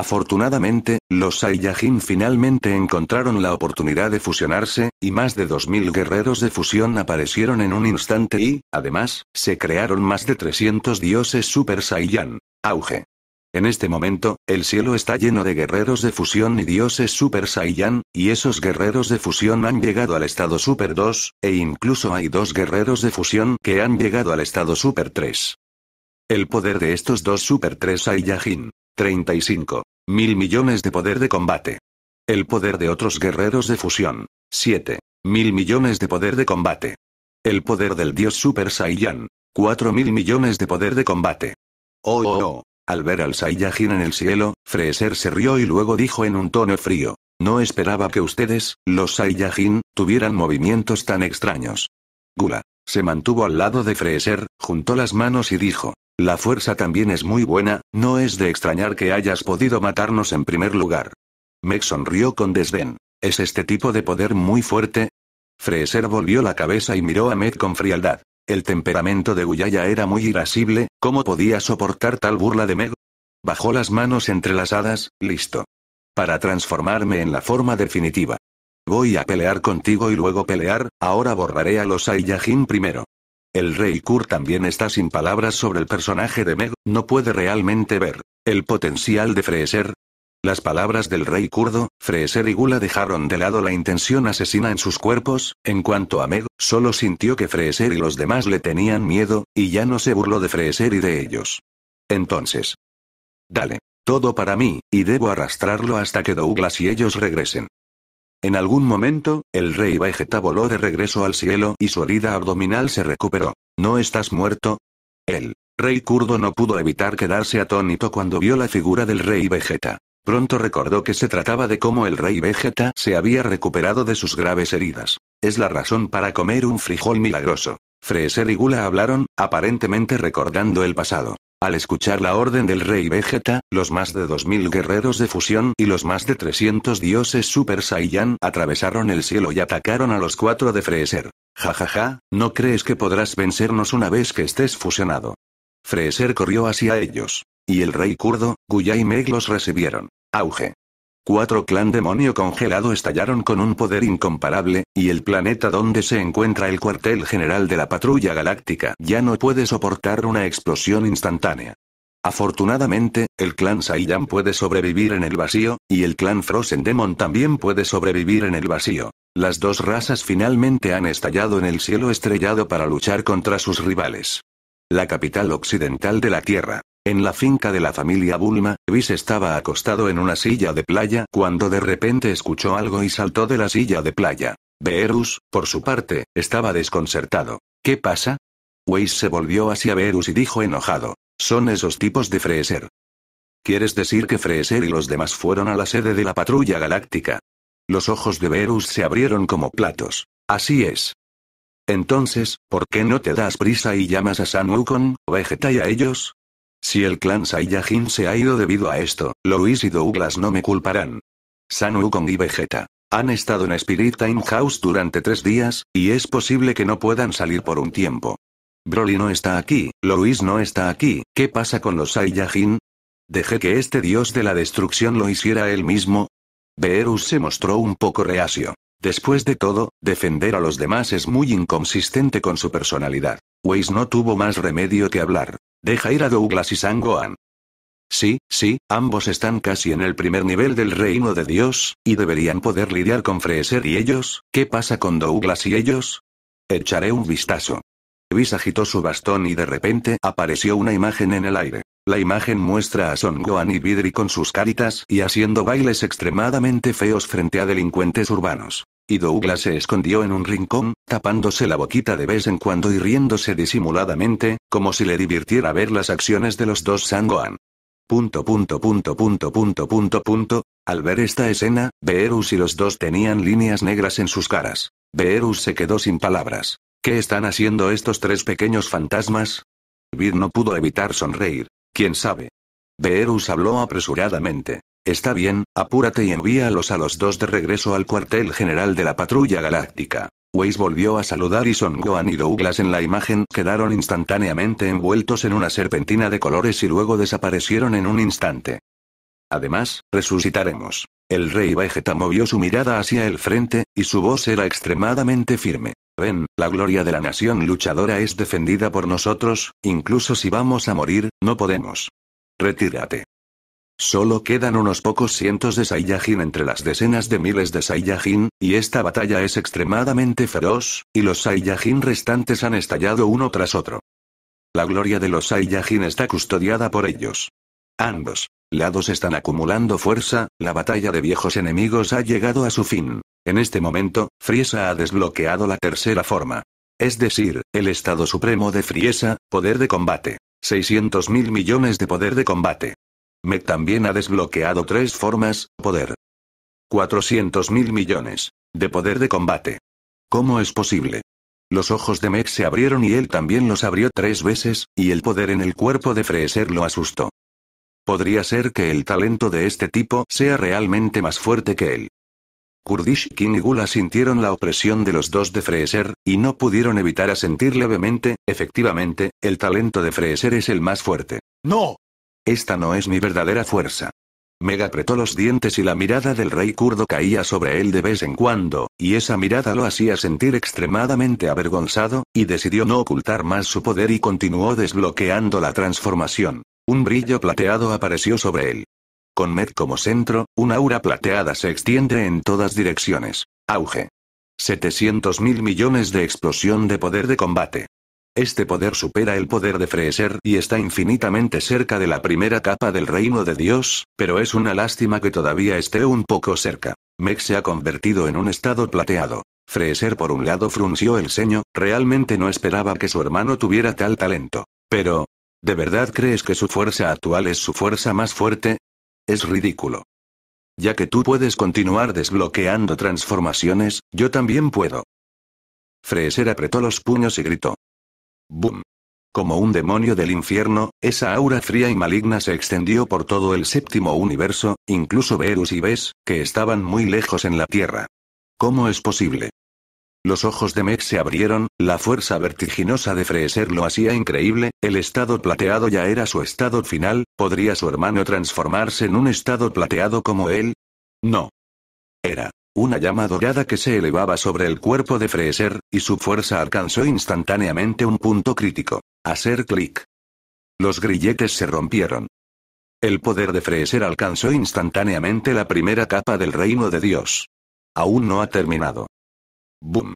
Afortunadamente, los Saiyajin finalmente encontraron la oportunidad de fusionarse, y más de 2.000 guerreros de fusión aparecieron en un instante y, además, se crearon más de 300 dioses Super Saiyan. Auge. En este momento, el cielo está lleno de guerreros de fusión y dioses Super Saiyan, y esos guerreros de fusión han llegado al estado Super 2, e incluso hay dos guerreros de fusión que han llegado al estado Super 3. El poder de estos dos Super 3 Saiyajin. 35. Mil millones de poder de combate. El poder de otros guerreros de fusión. 7. Mil millones de poder de combate. El poder del dios Super Saiyan. 4 mil millones de poder de combate. Oh, oh, oh. Al ver al Saiyajin en el cielo, freeser se rió y luego dijo en un tono frío. No esperaba que ustedes, los Saiyajin, tuvieran movimientos tan extraños. Gula. Se mantuvo al lado de freeser juntó las manos y dijo. La fuerza también es muy buena, no es de extrañar que hayas podido matarnos en primer lugar. Meg sonrió con desdén. ¿Es este tipo de poder muy fuerte? Freser volvió la cabeza y miró a Meg con frialdad. El temperamento de Guyaya era muy irascible, ¿cómo podía soportar tal burla de Meg? Bajó las manos entrelazadas, listo. Para transformarme en la forma definitiva. Voy a pelear contigo y luego pelear, ahora borraré a los Saiyajin primero. El rey Kur también está sin palabras sobre el personaje de Meg, no puede realmente ver el potencial de Freeser. Las palabras del rey kurdo, Freeser y Gula dejaron de lado la intención asesina en sus cuerpos, en cuanto a Meg, solo sintió que Freeser y los demás le tenían miedo, y ya no se burló de Freeser y de ellos. Entonces. Dale. Todo para mí, y debo arrastrarlo hasta que Douglas y ellos regresen. En algún momento, el rey Vegeta voló de regreso al cielo y su herida abdominal se recuperó. ¿No estás muerto? El rey kurdo no pudo evitar quedarse atónito cuando vio la figura del rey Vegeta. Pronto recordó que se trataba de cómo el rey Vegeta se había recuperado de sus graves heridas. Es la razón para comer un frijol milagroso. Freser y Gula hablaron, aparentemente recordando el pasado. Al escuchar la orden del rey Vegeta, los más de 2.000 guerreros de fusión y los más de 300 dioses Super Saiyan atravesaron el cielo y atacaron a los cuatro de Freezer. Jajaja, ja, ja, no crees que podrás vencernos una vez que estés fusionado. Freezer corrió hacia ellos. Y el rey kurdo, Guya y Meg los recibieron. Auge. Cuatro clan demonio congelado estallaron con un poder incomparable, y el planeta donde se encuentra el cuartel general de la patrulla galáctica ya no puede soportar una explosión instantánea. Afortunadamente, el clan Saiyan puede sobrevivir en el vacío, y el clan Frozen Demon también puede sobrevivir en el vacío. Las dos razas finalmente han estallado en el cielo estrellado para luchar contra sus rivales. La capital occidental de la Tierra, en la finca de la familia Bulma, Vis estaba acostado en una silla de playa cuando de repente escuchó algo y saltó de la silla de playa. Beerus, por su parte, estaba desconcertado. ¿Qué pasa? Weiss se volvió hacia Beerus y dijo enojado. Son esos tipos de Freeser. ¿Quieres decir que Freeser y los demás fueron a la sede de la patrulla galáctica? Los ojos de Beerus se abrieron como platos. Así es. Entonces, ¿por qué no te das prisa y llamas a San Wukong, Vegeta y a ellos? Si el clan Saiyajin se ha ido debido a esto, Lois y Douglas no me culparán. San Wukong y Vegeta. Han estado en Spirit Time House durante tres días, y es posible que no puedan salir por un tiempo. Broly no está aquí, Lois no está aquí, ¿qué pasa con los Saiyajin? ¿Dejé que este dios de la destrucción lo hiciera él mismo? Beerus se mostró un poco reacio. Después de todo, defender a los demás es muy inconsistente con su personalidad. Weiss no tuvo más remedio que hablar. Deja ir a Douglas y Sangoan. Sí, sí, ambos están casi en el primer nivel del reino de Dios, y deberían poder lidiar con Freeser y ellos. ¿Qué pasa con Douglas y ellos? Echaré un vistazo. Weiss agitó su bastón y de repente apareció una imagen en el aire. La imagen muestra a Son Gohan y Vidri con sus caritas y haciendo bailes extremadamente feos frente a delincuentes urbanos y Douglas se escondió en un rincón, tapándose la boquita de vez en cuando y riéndose disimuladamente, como si le divirtiera ver las acciones de los dos Sangoan. Punto punto punto punto punto punto punto. Al ver esta escena, Beerus y los dos tenían líneas negras en sus caras. Beerus se quedó sin palabras. ¿Qué están haciendo estos tres pequeños fantasmas? Vir no pudo evitar sonreír. ¿Quién sabe? Beerus habló apresuradamente. Está bien, apúrate y envíalos a los dos de regreso al cuartel general de la patrulla galáctica. Weiss volvió a saludar y Son Gohan y Douglas en la imagen quedaron instantáneamente envueltos en una serpentina de colores y luego desaparecieron en un instante. Además, resucitaremos. El rey Vegeta movió su mirada hacia el frente, y su voz era extremadamente firme. Ven, la gloria de la nación luchadora es defendida por nosotros, incluso si vamos a morir, no podemos. Retírate. Solo quedan unos pocos cientos de Saiyajin entre las decenas de miles de Saiyajin, y esta batalla es extremadamente feroz, y los Saiyajin restantes han estallado uno tras otro. La gloria de los Saiyajin está custodiada por ellos. Ambos lados están acumulando fuerza, la batalla de viejos enemigos ha llegado a su fin. En este momento, Friesa ha desbloqueado la tercera forma. Es decir, el estado supremo de Friesa, poder de combate. 600 mil millones de poder de combate. Me también ha desbloqueado tres formas, poder. 400 mil millones. De poder de combate. ¿Cómo es posible? Los ojos de Mech se abrieron y él también los abrió tres veces, y el poder en el cuerpo de Freeser lo asustó. Podría ser que el talento de este tipo sea realmente más fuerte que él. Kurdish King y Gula sintieron la opresión de los dos de Freeser, y no pudieron evitar sentir levemente, efectivamente, el talento de Freeser es el más fuerte. ¡No! Esta no es mi verdadera fuerza. Meg apretó los dientes y la mirada del rey kurdo caía sobre él de vez en cuando, y esa mirada lo hacía sentir extremadamente avergonzado, y decidió no ocultar más su poder y continuó desbloqueando la transformación. Un brillo plateado apareció sobre él. Con Med como centro, un aura plateada se extiende en todas direcciones. Auge. 700 mil millones de explosión de poder de combate. Este poder supera el poder de Freeser y está infinitamente cerca de la primera capa del reino de Dios, pero es una lástima que todavía esté un poco cerca. Meg se ha convertido en un estado plateado. Freeser, por un lado frunció el ceño, realmente no esperaba que su hermano tuviera tal talento. Pero... ¿De verdad crees que su fuerza actual es su fuerza más fuerte? Es ridículo. Ya que tú puedes continuar desbloqueando transformaciones, yo también puedo. Freeser apretó los puños y gritó. Boom. Como un demonio del infierno, esa aura fría y maligna se extendió por todo el séptimo universo, incluso Verus y Ves, que estaban muy lejos en la Tierra. ¿Cómo es posible? Los ojos de Meg se abrieron, la fuerza vertiginosa de Freeser lo hacía increíble, el estado plateado ya era su estado final, ¿podría su hermano transformarse en un estado plateado como él? No. Era una llama dorada que se elevaba sobre el cuerpo de Freeser, y su fuerza alcanzó instantáneamente un punto crítico. Hacer clic. Los grilletes se rompieron. El poder de Freeser alcanzó instantáneamente la primera capa del reino de Dios. Aún no ha terminado. ¡Bum!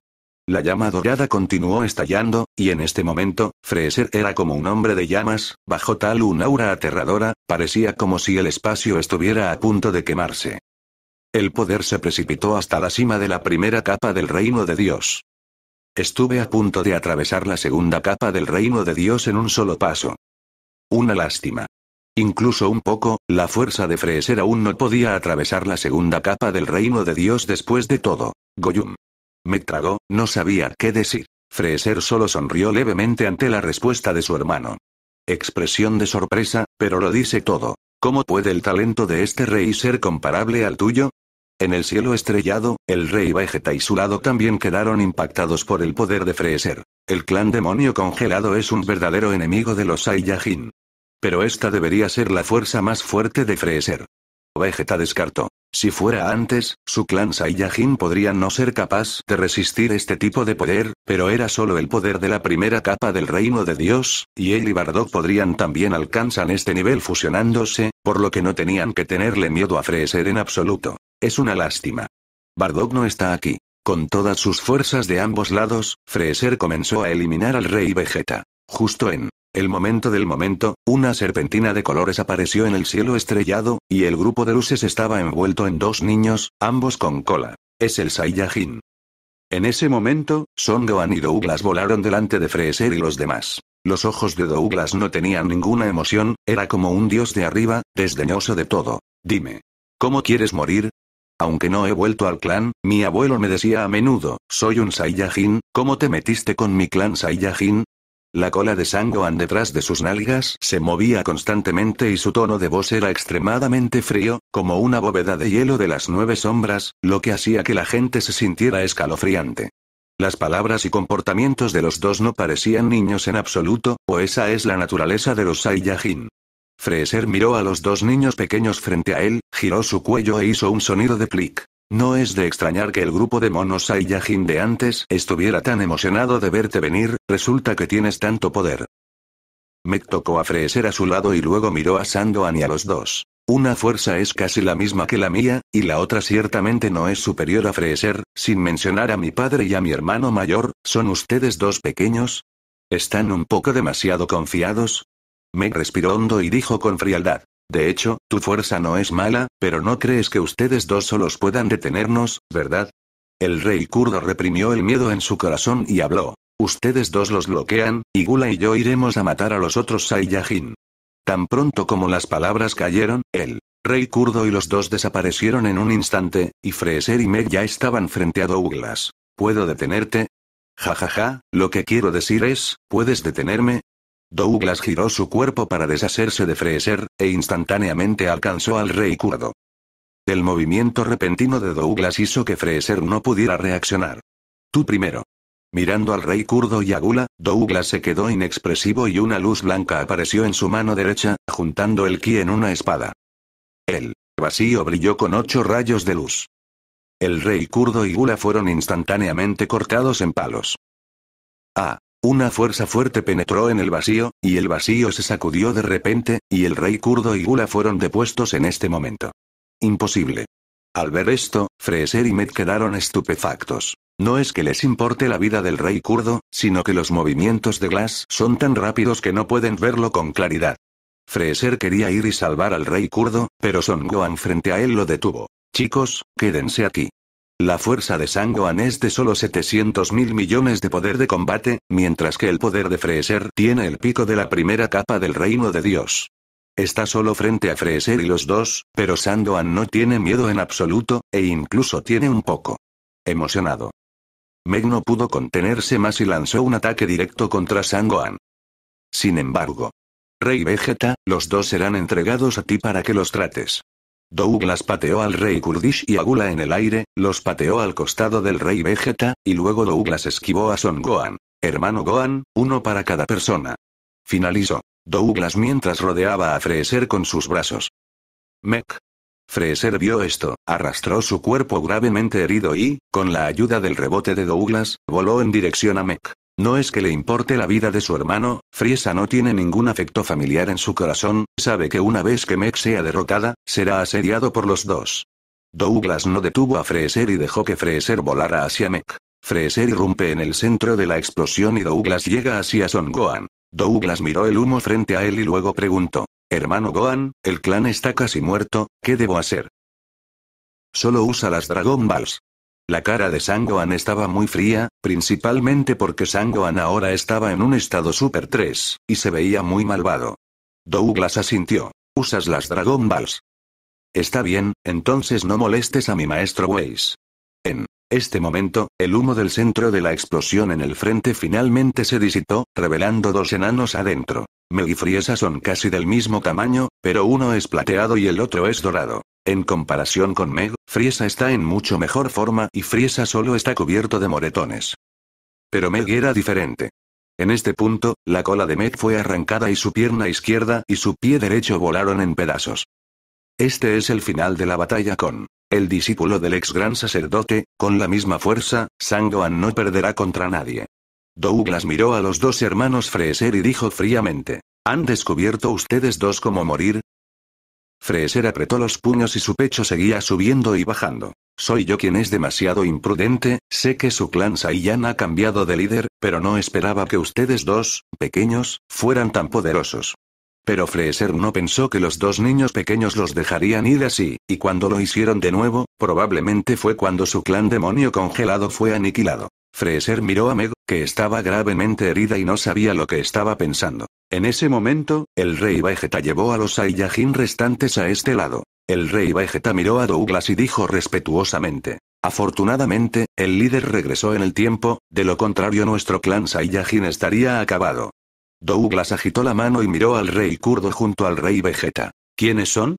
La llama dorada continuó estallando, y en este momento, Freeser era como un hombre de llamas, bajo tal un aura aterradora, parecía como si el espacio estuviera a punto de quemarse. El poder se precipitó hasta la cima de la primera capa del reino de Dios. Estuve a punto de atravesar la segunda capa del reino de Dios en un solo paso. Una lástima. Incluso un poco, la fuerza de Freeser aún no podía atravesar la segunda capa del reino de Dios después de todo. Goyum. Me tragó, no sabía qué decir. Freeser solo sonrió levemente ante la respuesta de su hermano. Expresión de sorpresa, pero lo dice todo. ¿Cómo puede el talento de este rey ser comparable al tuyo? En el cielo estrellado, el rey Vegeta y su lado también quedaron impactados por el poder de Freezer. El clan demonio congelado es un verdadero enemigo de los Saiyajin. Pero esta debería ser la fuerza más fuerte de Freezer. Vegeta descartó. Si fuera antes, su clan Saiyajin podrían no ser capaz de resistir este tipo de poder, pero era solo el poder de la primera capa del reino de Dios, y él y Bardock podrían también alcanzar este nivel fusionándose, por lo que no tenían que tenerle miedo a Freezer en absoluto. Es una lástima. Bardock no está aquí. Con todas sus fuerzas de ambos lados, Freeser comenzó a eliminar al rey Vegeta. Justo en el momento del momento, una serpentina de colores apareció en el cielo estrellado, y el grupo de luces estaba envuelto en dos niños, ambos con cola. Es el Saiyajin. En ese momento, Son Gohan y Douglas volaron delante de Freeser y los demás. Los ojos de Douglas no tenían ninguna emoción, era como un dios de arriba, desdeñoso de todo. Dime. ¿Cómo quieres morir? Aunque no he vuelto al clan, mi abuelo me decía a menudo, soy un Saiyajin, ¿cómo te metiste con mi clan Saiyajin? La cola de Sangoan detrás de sus nalgas se movía constantemente y su tono de voz era extremadamente frío, como una bóveda de hielo de las nueve sombras, lo que hacía que la gente se sintiera escalofriante. Las palabras y comportamientos de los dos no parecían niños en absoluto, o esa es la naturaleza de los Saiyajin. Freeser miró a los dos niños pequeños frente a él, giró su cuello e hizo un sonido de clic. No es de extrañar que el grupo de monos Saiyajin de antes estuviera tan emocionado de verte venir, resulta que tienes tanto poder. Meg tocó a Freeser a su lado y luego miró a Sandoan y a los dos. Una fuerza es casi la misma que la mía, y la otra ciertamente no es superior a Freeser, sin mencionar a mi padre y a mi hermano mayor, ¿son ustedes dos pequeños? ¿Están un poco demasiado confiados? Meg respiró hondo y dijo con frialdad. De hecho, tu fuerza no es mala, pero no crees que ustedes dos solos puedan detenernos, ¿verdad? El rey kurdo reprimió el miedo en su corazón y habló. Ustedes dos los bloquean, y Gula y yo iremos a matar a los otros Saiyajin. Tan pronto como las palabras cayeron, el rey kurdo y los dos desaparecieron en un instante, y Freser y Meg ya estaban frente a Douglas. ¿Puedo detenerte? Ja ja ja, lo que quiero decir es, ¿puedes detenerme? Douglas giró su cuerpo para deshacerse de Freeser, e instantáneamente alcanzó al rey kurdo. El movimiento repentino de Douglas hizo que Freeser no pudiera reaccionar. Tú primero. Mirando al rey kurdo y Gula, Douglas se quedó inexpresivo y una luz blanca apareció en su mano derecha, juntando el ki en una espada. El vacío brilló con ocho rayos de luz. El rey kurdo y Gula fueron instantáneamente cortados en palos. Ah, una fuerza fuerte penetró en el vacío, y el vacío se sacudió de repente, y el rey kurdo y Gula fueron depuestos en este momento. Imposible. Al ver esto, Freser y Med quedaron estupefactos. No es que les importe la vida del rey kurdo, sino que los movimientos de Glass son tan rápidos que no pueden verlo con claridad. Freser quería ir y salvar al rey kurdo, pero Son Gohan frente a él lo detuvo. Chicos, quédense aquí. La fuerza de sangoan es de solo 700.000 mil millones de poder de combate, mientras que el poder de Freeser tiene el pico de la primera capa del reino de Dios. Está solo frente a Freeser y los dos, pero Sandoan no tiene miedo en absoluto, e incluso tiene un poco emocionado. Meg no pudo contenerse más y lanzó un ataque directo contra Sangoan. Sin embargo, Rey Vegeta, los dos serán entregados a ti para que los trates. Douglas pateó al rey Kurdish y Agula en el aire, los pateó al costado del rey Vegeta, y luego Douglas esquivó a Son Gohan. Hermano Gohan, uno para cada persona. Finalizó. Douglas mientras rodeaba a Freezer con sus brazos. Mech. Freeser vio esto, arrastró su cuerpo gravemente herido y, con la ayuda del rebote de Douglas, voló en dirección a Mech. No es que le importe la vida de su hermano, Friesa no tiene ningún afecto familiar en su corazón, sabe que una vez que Mech sea derrotada, será asediado por los dos. Douglas no detuvo a Freeser y dejó que Freeser volara hacia Mech. Freeser irrumpe en el centro de la explosión y Douglas llega hacia Son Gohan. Douglas miró el humo frente a él y luego preguntó, Hermano Gohan, el clan está casi muerto, ¿qué debo hacer? Solo usa las Dragon Balls. La cara de Sangoan estaba muy fría, principalmente porque Sangoan ahora estaba en un estado Super 3, y se veía muy malvado. Douglas asintió. Usas las Dragon Balls. Está bien, entonces no molestes a mi maestro Weiss. En este momento, el humo del centro de la explosión en el frente finalmente se disipó, revelando dos enanos adentro. Mel y Friesa son casi del mismo tamaño, pero uno es plateado y el otro es dorado. En comparación con Meg, Friesa está en mucho mejor forma y Friesa solo está cubierto de moretones. Pero Meg era diferente. En este punto, la cola de Meg fue arrancada y su pierna izquierda y su pie derecho volaron en pedazos. Este es el final de la batalla con el discípulo del ex gran sacerdote, con la misma fuerza, Sangoan no perderá contra nadie. Douglas miró a los dos hermanos Frieser y dijo fríamente, ¿han descubierto ustedes dos cómo morir? Freeser apretó los puños y su pecho seguía subiendo y bajando. Soy yo quien es demasiado imprudente, sé que su clan Saiyan ha cambiado de líder, pero no esperaba que ustedes dos, pequeños, fueran tan poderosos. Pero Freeser no pensó que los dos niños pequeños los dejarían ir así, y cuando lo hicieron de nuevo, probablemente fue cuando su clan demonio congelado fue aniquilado. Freser miró a Meg, que estaba gravemente herida y no sabía lo que estaba pensando. En ese momento, el rey Vegeta llevó a los Saiyajin restantes a este lado. El rey Vegeta miró a Douglas y dijo respetuosamente. Afortunadamente, el líder regresó en el tiempo, de lo contrario nuestro clan Saiyajin estaría acabado. Douglas agitó la mano y miró al rey kurdo junto al rey Vegeta. ¿Quiénes son?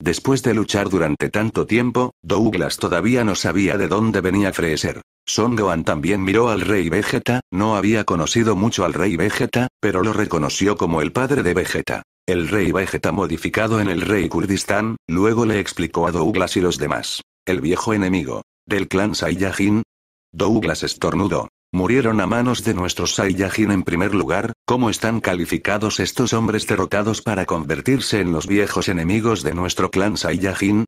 Después de luchar durante tanto tiempo, Douglas todavía no sabía de dónde venía Freezer. Son Gohan también miró al rey Vegeta, no había conocido mucho al rey Vegeta, pero lo reconoció como el padre de Vegeta. El rey Vegeta modificado en el rey Kurdistán, luego le explicó a Douglas y los demás. El viejo enemigo. Del clan Saiyajin. Douglas estornudó. Murieron a manos de nuestros Saiyajin en primer lugar, ¿cómo están calificados estos hombres derrotados para convertirse en los viejos enemigos de nuestro clan Saiyajin?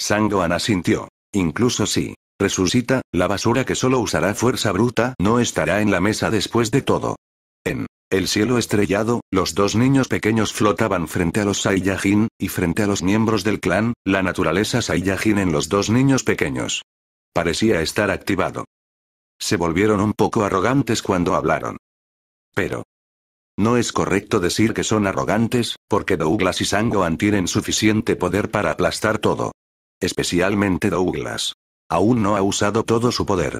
Sangoana asintió. Incluso si resucita, la basura que solo usará fuerza bruta no estará en la mesa después de todo. En el cielo estrellado, los dos niños pequeños flotaban frente a los Saiyajin, y frente a los miembros del clan, la naturaleza Saiyajin en los dos niños pequeños. Parecía estar activado. Se volvieron un poco arrogantes cuando hablaron. Pero. No es correcto decir que son arrogantes, porque Douglas y Sangoan tienen suficiente poder para aplastar todo. Especialmente Douglas. Aún no ha usado todo su poder.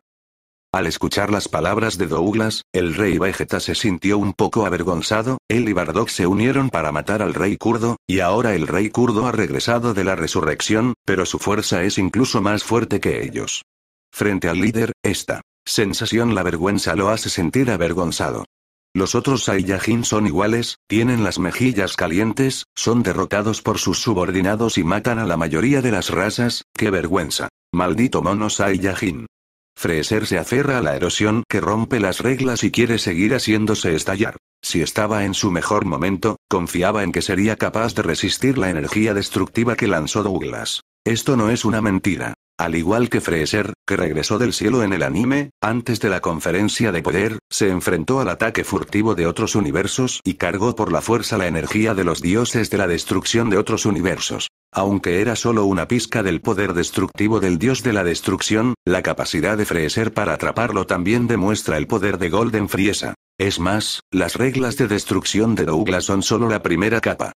Al escuchar las palabras de Douglas, el rey Vegeta se sintió un poco avergonzado, él y Bardock se unieron para matar al rey kurdo, y ahora el rey kurdo ha regresado de la resurrección, pero su fuerza es incluso más fuerte que ellos. Frente al líder, esta Sensación La vergüenza lo hace sentir avergonzado. Los otros Saiyajin son iguales, tienen las mejillas calientes, son derrotados por sus subordinados y matan a la mayoría de las razas, qué vergüenza. Maldito mono Saiyajin. Freser se aferra a la erosión que rompe las reglas y quiere seguir haciéndose estallar. Si estaba en su mejor momento, confiaba en que sería capaz de resistir la energía destructiva que lanzó Douglas. Esto no es una mentira. Al igual que Freezer, que regresó del cielo en el anime, antes de la conferencia de poder, se enfrentó al ataque furtivo de otros universos y cargó por la fuerza la energía de los dioses de la destrucción de otros universos. Aunque era solo una pizca del poder destructivo del dios de la destrucción, la capacidad de Freezer para atraparlo también demuestra el poder de Golden Frieza. Es más, las reglas de destrucción de Douglas son solo la primera capa.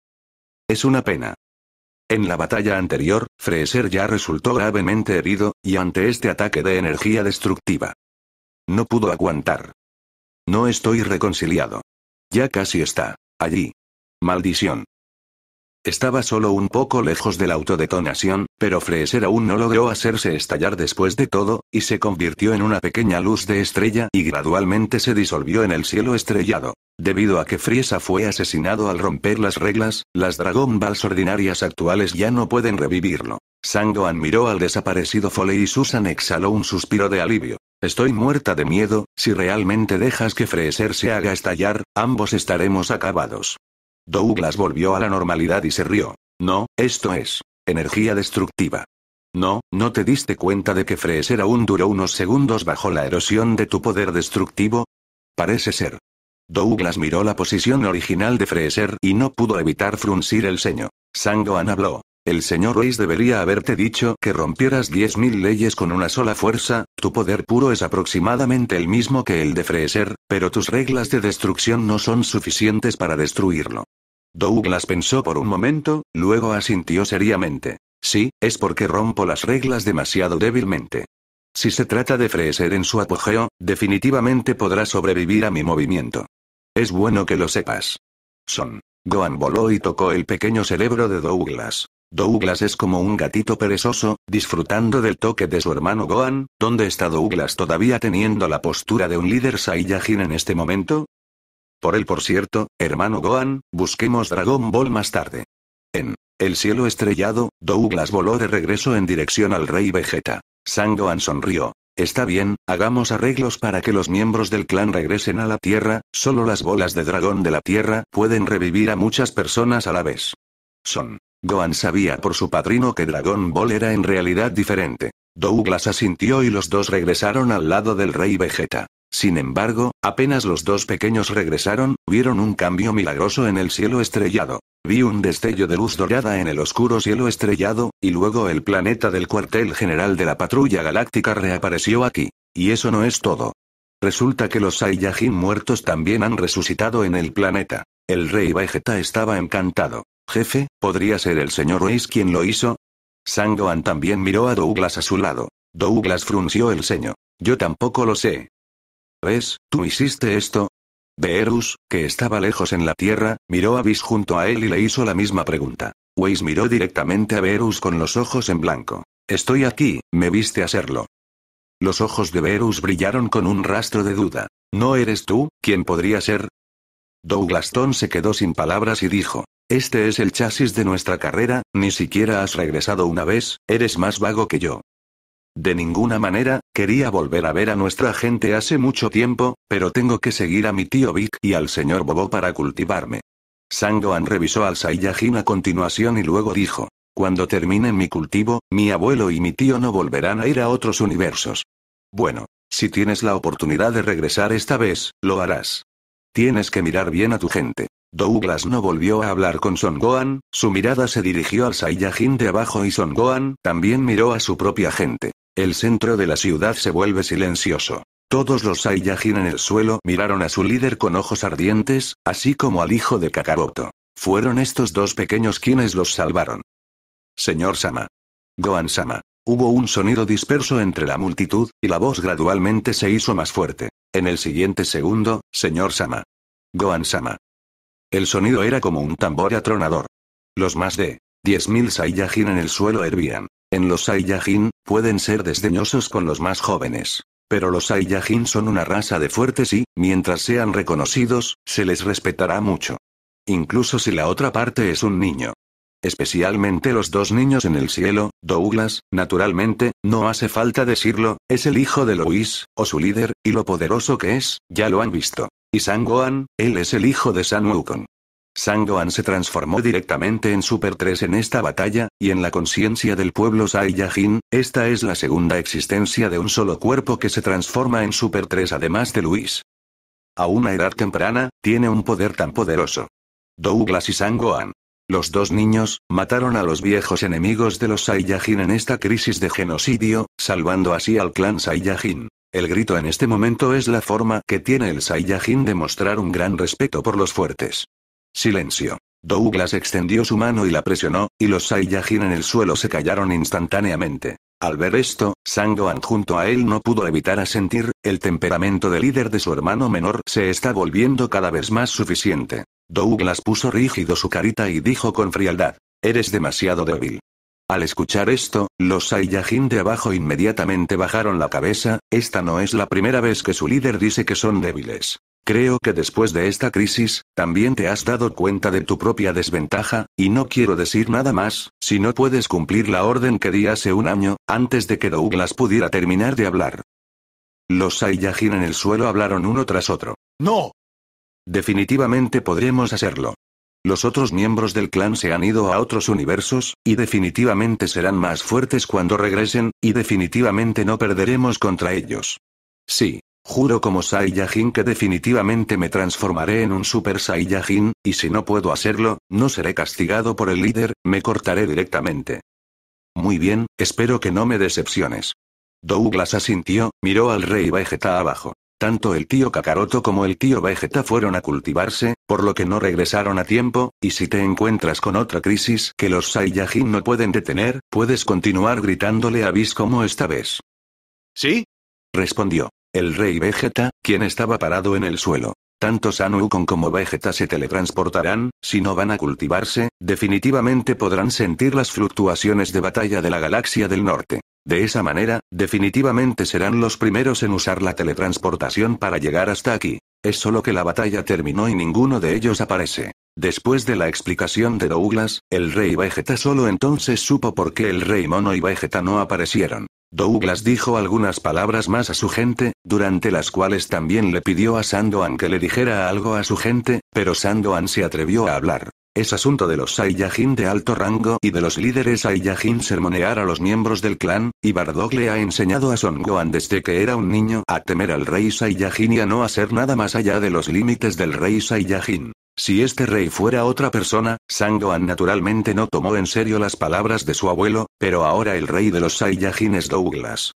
Es una pena, en la batalla anterior, freser ya resultó gravemente herido, y ante este ataque de energía destructiva. No pudo aguantar. No estoy reconciliado. Ya casi está. Allí. Maldición. Estaba solo un poco lejos de la autodetonación, pero Freeser aún no logró hacerse estallar después de todo, y se convirtió en una pequeña luz de estrella y gradualmente se disolvió en el cielo estrellado. Debido a que Friesa fue asesinado al romper las reglas, las Dragon Balls ordinarias actuales ya no pueden revivirlo. Sango admiró al desaparecido Foley y Susan exhaló un suspiro de alivio. Estoy muerta de miedo, si realmente dejas que Freeser se haga estallar, ambos estaremos acabados. Douglas volvió a la normalidad y se rió. No, esto es. Energía destructiva. No, no te diste cuenta de que Freeser aún duró unos segundos bajo la erosión de tu poder destructivo? Parece ser. Douglas miró la posición original de Freeser y no pudo evitar fruncir el ceño. Sangoan habló. El señor Weiss debería haberte dicho que rompieras 10.000 leyes con una sola fuerza, tu poder puro es aproximadamente el mismo que el de Freeser, pero tus reglas de destrucción no son suficientes para destruirlo. Douglas pensó por un momento, luego asintió seriamente. Sí, es porque rompo las reglas demasiado débilmente. Si se trata de Freeser en su apogeo, definitivamente podrá sobrevivir a mi movimiento. Es bueno que lo sepas. Son. Goan voló y tocó el pequeño cerebro de Douglas. Douglas es como un gatito perezoso, disfrutando del toque de su hermano Gohan, ¿dónde está Douglas todavía teniendo la postura de un líder Saiyajin en este momento? Por él por cierto, hermano Gohan, busquemos Dragon Ball más tarde. En el cielo estrellado, Douglas voló de regreso en dirección al rey Vegeta. San Gohan sonrió. Está bien, hagamos arreglos para que los miembros del clan regresen a la Tierra, solo las bolas de dragón de la Tierra pueden revivir a muchas personas a la vez. Son Gohan sabía por su padrino que Dragon Ball era en realidad diferente. Douglas asintió y los dos regresaron al lado del rey Vegeta. Sin embargo, apenas los dos pequeños regresaron, vieron un cambio milagroso en el cielo estrellado. Vi un destello de luz dorada en el oscuro cielo estrellado, y luego el planeta del cuartel general de la patrulla galáctica reapareció aquí. Y eso no es todo. Resulta que los Saiyajin muertos también han resucitado en el planeta. El rey Vegeta estaba encantado. Jefe, ¿podría ser el señor Weiss quien lo hizo? Sangoan también miró a Douglas a su lado. Douglas frunció el ceño. Yo tampoco lo sé. ¿Ves, tú hiciste esto? Beerus, que estaba lejos en la tierra, miró a Bis junto a él y le hizo la misma pregunta. Weiss miró directamente a Beerus con los ojos en blanco. Estoy aquí, me viste hacerlo. Los ojos de Beerus brillaron con un rastro de duda. ¿No eres tú? quien podría ser? Douglas Stone se quedó sin palabras y dijo, este es el chasis de nuestra carrera, ni siquiera has regresado una vez, eres más vago que yo. De ninguna manera, quería volver a ver a nuestra gente hace mucho tiempo, pero tengo que seguir a mi tío Vic y al señor Bobo para cultivarme. Sangoan revisó al Saiyajin a continuación y luego dijo, cuando terminen mi cultivo, mi abuelo y mi tío no volverán a ir a otros universos. Bueno, si tienes la oportunidad de regresar esta vez, lo harás. Tienes que mirar bien a tu gente. Douglas no volvió a hablar con Son Gohan, su mirada se dirigió al Saiyajin de abajo y Son Gohan también miró a su propia gente. El centro de la ciudad se vuelve silencioso. Todos los Saiyajin en el suelo miraron a su líder con ojos ardientes, así como al hijo de Kakaroto. Fueron estos dos pequeños quienes los salvaron. Señor Sama. Gohan Sama. Hubo un sonido disperso entre la multitud, y la voz gradualmente se hizo más fuerte. En el siguiente segundo, Señor Sama. Gohan Sama. El sonido era como un tambor atronador. Los más de 10.000 Saiyajin en el suelo hervían. En los Saiyajin, pueden ser desdeñosos con los más jóvenes. Pero los Saiyajin son una raza de fuertes y, mientras sean reconocidos, se les respetará mucho. Incluso si la otra parte es un niño. Especialmente los dos niños en el cielo, Douglas, naturalmente, no hace falta decirlo, es el hijo de Louis o su líder, y lo poderoso que es, ya lo han visto y Sangoan, él es el hijo de San Wukong. Goan se transformó directamente en Super 3 en esta batalla, y en la conciencia del pueblo Saiyajin, esta es la segunda existencia de un solo cuerpo que se transforma en Super 3 además de Luis. A una edad temprana, tiene un poder tan poderoso. Douglas y Sangoan, Los dos niños, mataron a los viejos enemigos de los Saiyajin en esta crisis de genocidio, salvando así al clan Saiyajin. El grito en este momento es la forma que tiene el Saiyajin de mostrar un gran respeto por los fuertes. Silencio. Douglas extendió su mano y la presionó, y los Saiyajin en el suelo se callaron instantáneamente. Al ver esto, Sangoan junto a él no pudo evitar sentir el temperamento de líder de su hermano menor se está volviendo cada vez más suficiente. Douglas puso rígido su carita y dijo con frialdad, eres demasiado débil. Al escuchar esto, los Saiyajin de abajo inmediatamente bajaron la cabeza, esta no es la primera vez que su líder dice que son débiles. Creo que después de esta crisis, también te has dado cuenta de tu propia desventaja, y no quiero decir nada más, si no puedes cumplir la orden que di hace un año, antes de que Douglas pudiera terminar de hablar. Los Saiyajin en el suelo hablaron uno tras otro. ¡No! Definitivamente podremos hacerlo. Los otros miembros del clan se han ido a otros universos, y definitivamente serán más fuertes cuando regresen, y definitivamente no perderemos contra ellos. Sí. Juro como Saiyajin que definitivamente me transformaré en un Super Saiyajin, y si no puedo hacerlo, no seré castigado por el líder, me cortaré directamente. Muy bien, espero que no me decepciones. Douglas asintió, miró al rey Vegeta abajo tanto el tío Kakaroto como el tío Vegeta fueron a cultivarse, por lo que no regresaron a tiempo, y si te encuentras con otra crisis que los Saiyajin no pueden detener, puedes continuar gritándole a Bis como esta vez. ¿Sí? respondió. El rey Vegeta, quien estaba parado en el suelo. Tanto Sanu como Vegeta se teletransportarán, si no van a cultivarse, definitivamente podrán sentir las fluctuaciones de batalla de la galaxia del norte. De esa manera, definitivamente serán los primeros en usar la teletransportación para llegar hasta aquí. Es solo que la batalla terminó y ninguno de ellos aparece. Después de la explicación de Douglas, el rey Vegeta solo entonces supo por qué el rey Mono y Vegeta no aparecieron. Douglas dijo algunas palabras más a su gente, durante las cuales también le pidió a Sandoan que le dijera algo a su gente, pero Sandoan se atrevió a hablar. Es asunto de los Saiyajin de alto rango y de los líderes Saiyajin sermonear a los miembros del clan, y Bardock le ha enseñado a Son Gohan desde que era un niño a temer al rey Saiyajin y a no hacer nada más allá de los límites del rey Saiyajin. Si este rey fuera otra persona, Gohan naturalmente no tomó en serio las palabras de su abuelo, pero ahora el rey de los Saiyajin es Douglas.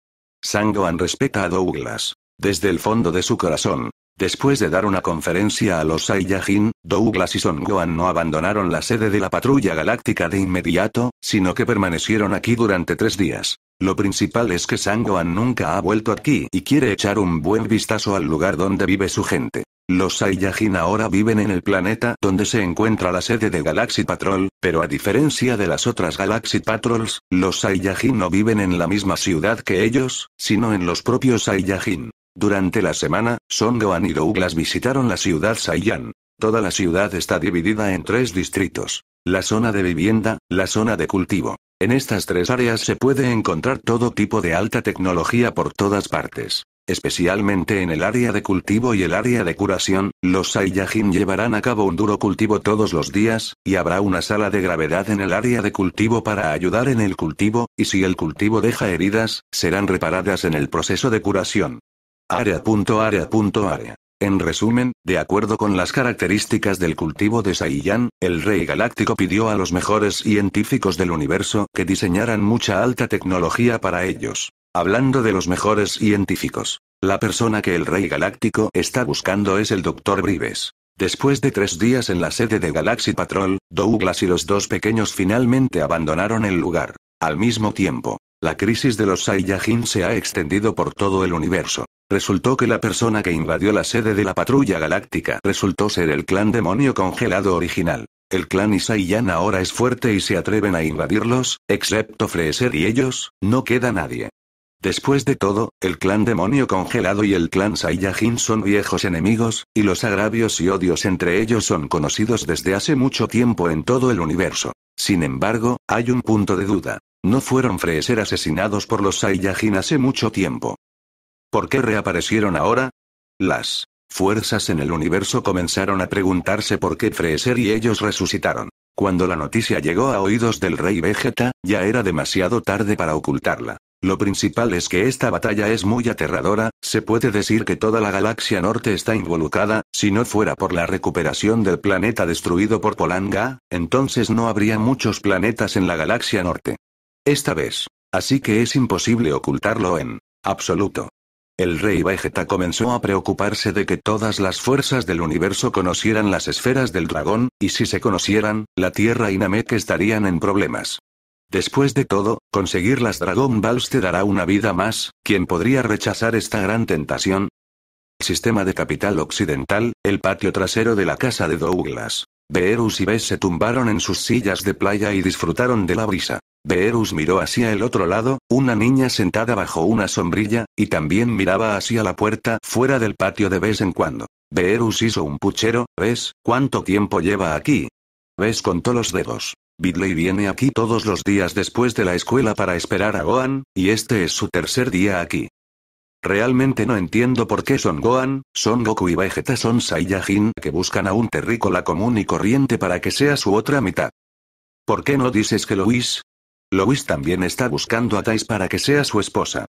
Gohan respeta a Douglas. Desde el fondo de su corazón. Después de dar una conferencia a los Saiyajin, Douglas y Son Gohan no abandonaron la sede de la Patrulla Galáctica de inmediato, sino que permanecieron aquí durante tres días. Lo principal es que Gohan nunca ha vuelto aquí y quiere echar un buen vistazo al lugar donde vive su gente. Los Saiyajin ahora viven en el planeta donde se encuentra la sede de Galaxy Patrol, pero a diferencia de las otras Galaxy Patrols, los Saiyajin no viven en la misma ciudad que ellos, sino en los propios Saiyajin. Durante la semana, Son y Douglas visitaron la ciudad Saiyan. Toda la ciudad está dividida en tres distritos. La zona de vivienda, la zona de cultivo. En estas tres áreas se puede encontrar todo tipo de alta tecnología por todas partes. Especialmente en el área de cultivo y el área de curación, los Saiyajin llevarán a cabo un duro cultivo todos los días, y habrá una sala de gravedad en el área de cultivo para ayudar en el cultivo, y si el cultivo deja heridas, serán reparadas en el proceso de curación. Área. En resumen, de acuerdo con las características del cultivo de Saiyan, el rey galáctico pidió a los mejores científicos del universo que diseñaran mucha alta tecnología para ellos. Hablando de los mejores científicos, la persona que el rey galáctico está buscando es el Dr. Brives. Después de tres días en la sede de Galaxy Patrol, Douglas y los dos pequeños finalmente abandonaron el lugar. Al mismo tiempo, la crisis de los Saiyajin se ha extendido por todo el universo. Resultó que la persona que invadió la sede de la patrulla galáctica resultó ser el clan demonio congelado original. El clan Isaiyan ahora es fuerte y se atreven a invadirlos, excepto Freeser y ellos, no queda nadie. Después de todo, el clan demonio congelado y el clan Saiyajin son viejos enemigos, y los agravios y odios entre ellos son conocidos desde hace mucho tiempo en todo el universo. Sin embargo, hay un punto de duda. No fueron Freeser asesinados por los Saiyajin hace mucho tiempo. ¿Por qué reaparecieron ahora? Las fuerzas en el universo comenzaron a preguntarse por qué Freezer y ellos resucitaron. Cuando la noticia llegó a oídos del rey Vegeta, ya era demasiado tarde para ocultarla. Lo principal es que esta batalla es muy aterradora, se puede decir que toda la galaxia norte está involucrada, si no fuera por la recuperación del planeta destruido por Polanga, entonces no habría muchos planetas en la galaxia norte. Esta vez. Así que es imposible ocultarlo en absoluto. El rey Vegeta comenzó a preocuparse de que todas las fuerzas del universo conocieran las esferas del dragón, y si se conocieran, la Tierra y Namek estarían en problemas. Después de todo, conseguir las Dragon Balls te dará una vida más, ¿quién podría rechazar esta gran tentación? Sistema de capital occidental, el patio trasero de la casa de Douglas. Beerus y Bess se tumbaron en sus sillas de playa y disfrutaron de la brisa. Beerus miró hacia el otro lado, una niña sentada bajo una sombrilla, y también miraba hacia la puerta fuera del patio de vez en cuando. Beerus hizo un puchero, ¿ves? ¿Cuánto tiempo lleva aquí? ¿Ves? Contó los dedos. Bidley viene aquí todos los días después de la escuela para esperar a Gohan, y este es su tercer día aquí. Realmente no entiendo por qué Son Gohan, Son Goku y Vegeta son Saiyajin que buscan a un terrícola común y corriente para que sea su otra mitad. ¿Por qué no dices que Luis, Lois también está buscando a Thais para que sea su esposa.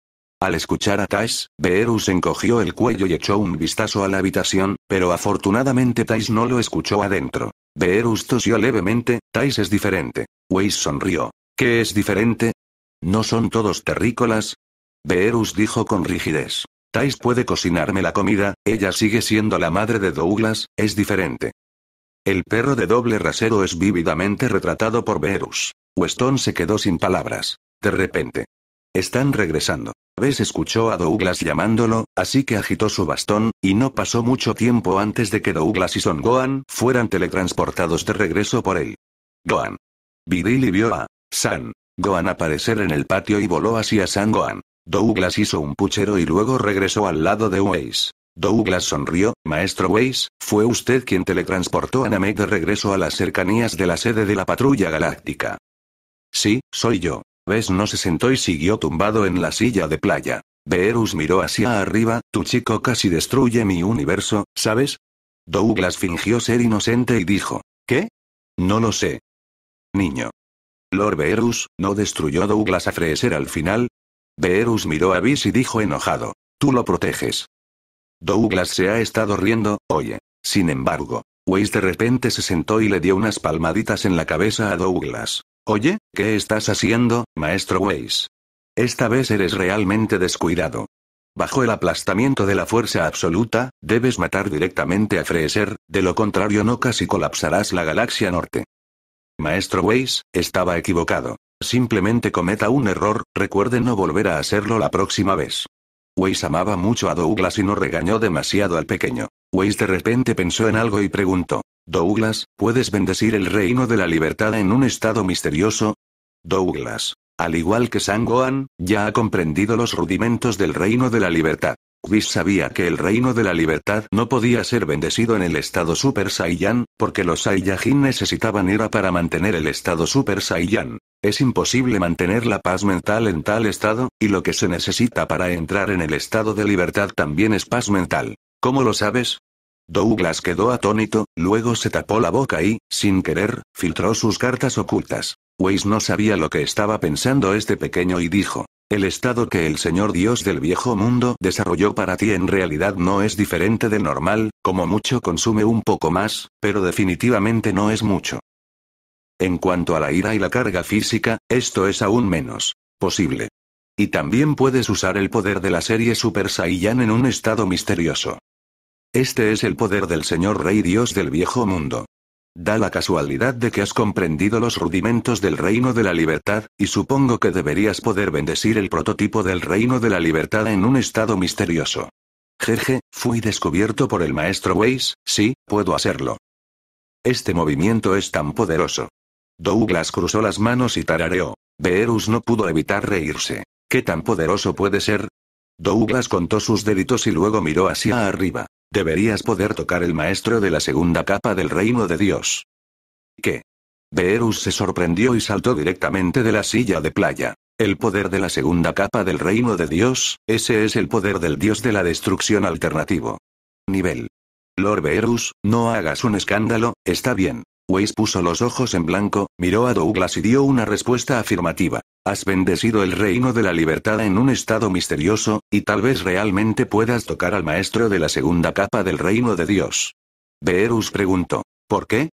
Al escuchar a Thais, Beerus encogió el cuello y echó un vistazo a la habitación, pero afortunadamente Thais no lo escuchó adentro. Beerus tosió levemente, Thais es diferente. Weiss sonrió. ¿Qué es diferente? ¿No son todos terrícolas? Beerus dijo con rigidez. Thais puede cocinarme la comida, ella sigue siendo la madre de Douglas, es diferente. El perro de doble rasero es vívidamente retratado por Verus. Weston se quedó sin palabras. De repente. Están regresando. Bess escuchó a Douglas llamándolo, así que agitó su bastón, y no pasó mucho tiempo antes de que Douglas y Son Gohan fueran teletransportados de regreso por él. Gohan. Virili vio a San Gohan aparecer en el patio y voló hacia San Gohan. Douglas hizo un puchero y luego regresó al lado de Weiss. Douglas sonrió, Maestro Weiss, fue usted quien teletransportó a Namek de regreso a las cercanías de la sede de la patrulla galáctica. Sí, soy yo. Ves no se sentó y siguió tumbado en la silla de playa. Beerus miró hacia arriba, tu chico casi destruye mi universo, ¿sabes? Douglas fingió ser inocente y dijo, ¿qué? No lo sé. Niño. Lord Beerus, ¿no destruyó Douglas a Freeser al final? Beerus miró a Bis y dijo enojado, tú lo proteges. Douglas se ha estado riendo, oye. Sin embargo, Weiss de repente se sentó y le dio unas palmaditas en la cabeza a Douglas. Oye, ¿qué estás haciendo, maestro Weiss? Esta vez eres realmente descuidado. Bajo el aplastamiento de la fuerza absoluta, debes matar directamente a Freser, de lo contrario no casi colapsarás la galaxia norte. Maestro Weiss, estaba equivocado. Simplemente cometa un error, recuerde no volver a hacerlo la próxima vez. Weiss amaba mucho a Douglas y no regañó demasiado al pequeño. Weiss de repente pensó en algo y preguntó, Douglas, ¿puedes bendecir el reino de la libertad en un estado misterioso? Douglas, al igual que San Goan, ya ha comprendido los rudimentos del reino de la libertad. Whis sabía que el reino de la libertad no podía ser bendecido en el estado Super Saiyan, porque los Saiyajin necesitaban ira para mantener el estado Super Saiyan. Es imposible mantener la paz mental en tal estado, y lo que se necesita para entrar en el estado de libertad también es paz mental. ¿Cómo lo sabes? Douglas quedó atónito, luego se tapó la boca y, sin querer, filtró sus cartas ocultas. Weiss no sabía lo que estaba pensando este pequeño y dijo, el estado que el Señor Dios del viejo mundo desarrolló para ti en realidad no es diferente de normal, como mucho consume un poco más, pero definitivamente no es mucho. En cuanto a la ira y la carga física, esto es aún menos posible. Y también puedes usar el poder de la serie Super Saiyan en un estado misterioso. Este es el poder del Señor Rey Dios del viejo mundo. Da la casualidad de que has comprendido los rudimentos del reino de la libertad, y supongo que deberías poder bendecir el prototipo del reino de la libertad en un estado misterioso. Jeje, fui descubierto por el maestro Weiss, sí, puedo hacerlo. Este movimiento es tan poderoso. Douglas cruzó las manos y tarareó. Beerus no pudo evitar reírse. ¿Qué tan poderoso puede ser? Douglas contó sus delitos y luego miró hacia arriba. Deberías poder tocar el maestro de la segunda capa del reino de Dios. ¿Qué? Beerus se sorprendió y saltó directamente de la silla de playa. El poder de la segunda capa del reino de Dios, ese es el poder del Dios de la destrucción alternativo. Nivel. Lord Beerus, no hagas un escándalo, está bien. Weiss puso los ojos en blanco, miró a Douglas y dio una respuesta afirmativa. Has bendecido el reino de la libertad en un estado misterioso, y tal vez realmente puedas tocar al maestro de la segunda capa del reino de Dios. Beerus preguntó. ¿Por qué?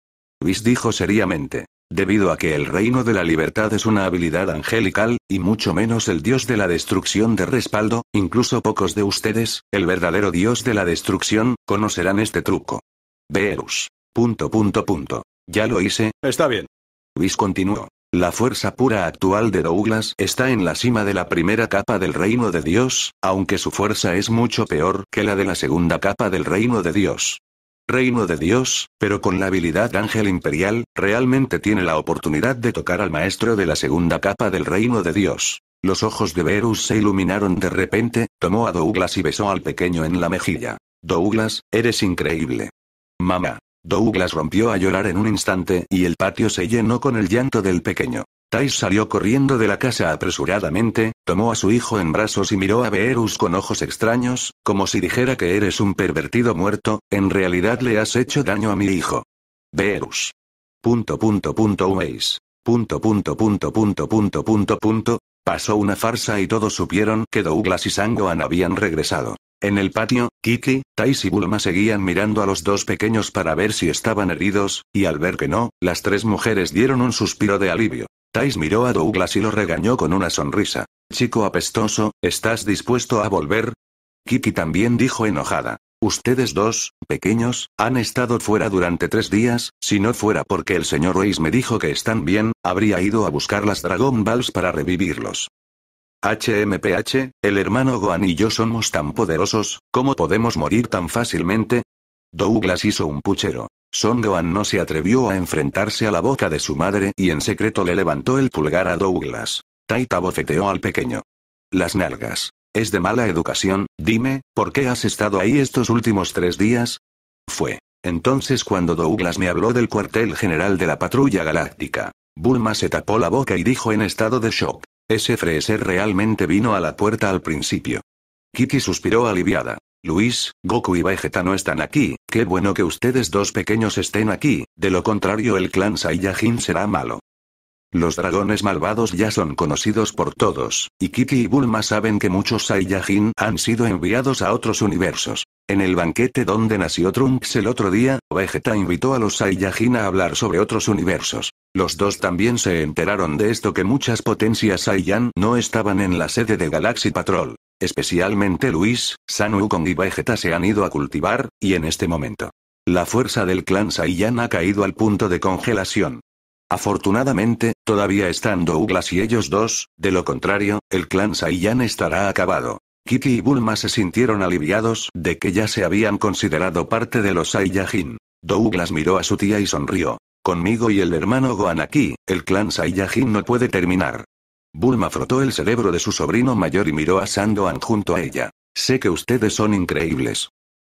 Weiss dijo seriamente. Debido a que el reino de la libertad es una habilidad angelical, y mucho menos el dios de la destrucción de respaldo, incluso pocos de ustedes, el verdadero dios de la destrucción, conocerán este truco. Beerus. Punto punto punto. Ya lo hice. Está bien. Luis continuó. La fuerza pura actual de Douglas está en la cima de la primera capa del reino de Dios, aunque su fuerza es mucho peor que la de la segunda capa del reino de Dios. Reino de Dios, pero con la habilidad Ángel Imperial, realmente tiene la oportunidad de tocar al maestro de la segunda capa del reino de Dios. Los ojos de Verus se iluminaron de repente, tomó a Douglas y besó al pequeño en la mejilla. Douglas, eres increíble. Mamá. Douglas rompió a llorar en un instante y el patio se llenó con el llanto del pequeño. Tais salió corriendo de la casa apresuradamente, tomó a su hijo en brazos y miró a Beerus con ojos extraños, como si dijera que eres un pervertido muerto, en realidad le has hecho daño a mi hijo. Beerus. Punto punto punto Punto punto punto punto punto punto punto. Pasó una farsa y todos supieron que Douglas y Sangoan habían regresado. En el patio, Kiki, Tais y Bulma seguían mirando a los dos pequeños para ver si estaban heridos, y al ver que no, las tres mujeres dieron un suspiro de alivio. Tais miró a Douglas y lo regañó con una sonrisa. Chico apestoso, ¿estás dispuesto a volver? Kiki también dijo enojada. Ustedes dos, pequeños, han estado fuera durante tres días, si no fuera porque el señor Weiss me dijo que están bien, habría ido a buscar las Dragon Balls para revivirlos. HMPH, el hermano Gohan y yo somos tan poderosos, ¿cómo podemos morir tan fácilmente? Douglas hizo un puchero. Son Gohan no se atrevió a enfrentarse a la boca de su madre y en secreto le levantó el pulgar a Douglas. Taita bofeteó al pequeño. Las nalgas. Es de mala educación, dime, ¿por qué has estado ahí estos últimos tres días? Fue. Entonces cuando Douglas me habló del cuartel general de la patrulla galáctica. Bulma se tapó la boca y dijo en estado de shock. Ese freser realmente vino a la puerta al principio. Kitty suspiró aliviada. Luis, Goku y Vegeta no están aquí, qué bueno que ustedes dos pequeños estén aquí, de lo contrario el clan Saiyajin será malo. Los dragones malvados ya son conocidos por todos, y Kitty y Bulma saben que muchos Saiyajin han sido enviados a otros universos. En el banquete donde nació Trunks el otro día, Vegeta invitó a los Saiyajin a hablar sobre otros universos. Los dos también se enteraron de esto que muchas potencias Saiyan no estaban en la sede de Galaxy Patrol. Especialmente Luis, San Wukong y Vegeta se han ido a cultivar, y en este momento. La fuerza del clan Saiyan ha caído al punto de congelación. Afortunadamente, todavía están Douglas y ellos dos, de lo contrario, el clan Saiyan estará acabado. Kitty y Bulma se sintieron aliviados de que ya se habían considerado parte de los Saiyajin. Douglas miró a su tía y sonrió. Conmigo y el hermano Goan aquí, el clan Saiyajin no puede terminar. Bulma frotó el cerebro de su sobrino mayor y miró a Sandoan junto a ella. Sé que ustedes son increíbles.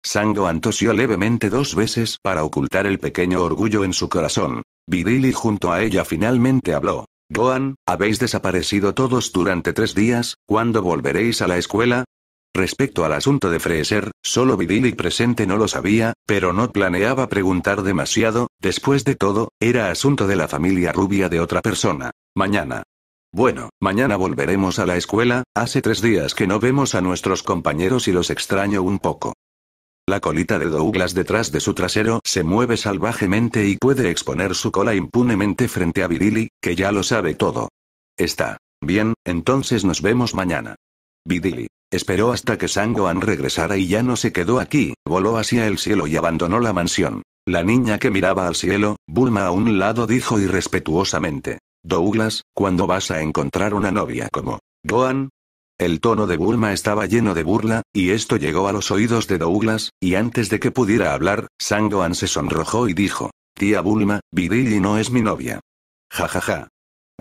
Sandoan tosió levemente dos veces para ocultar el pequeño orgullo en su corazón. Vidili junto a ella finalmente habló. Goan, habéis desaparecido todos durante tres días, ¿cuándo volveréis a la escuela? Respecto al asunto de Freeser, solo Vidili presente no lo sabía, pero no planeaba preguntar demasiado, después de todo, era asunto de la familia rubia de otra persona. Mañana. Bueno, mañana volveremos a la escuela, hace tres días que no vemos a nuestros compañeros y los extraño un poco. La colita de Douglas detrás de su trasero se mueve salvajemente y puede exponer su cola impunemente frente a Vidili, que ya lo sabe todo. Está. Bien, entonces nos vemos mañana. Vidili. Esperó hasta que Sangoan regresara y ya no se quedó aquí, voló hacia el cielo y abandonó la mansión. La niña que miraba al cielo, Bulma a un lado dijo irrespetuosamente. Douglas, ¿cuándo vas a encontrar una novia como Gohan? El tono de Bulma estaba lleno de burla, y esto llegó a los oídos de Douglas, y antes de que pudiera hablar, Sangoan se sonrojó y dijo. Tía Bulma, y no es mi novia. Ja ja ja.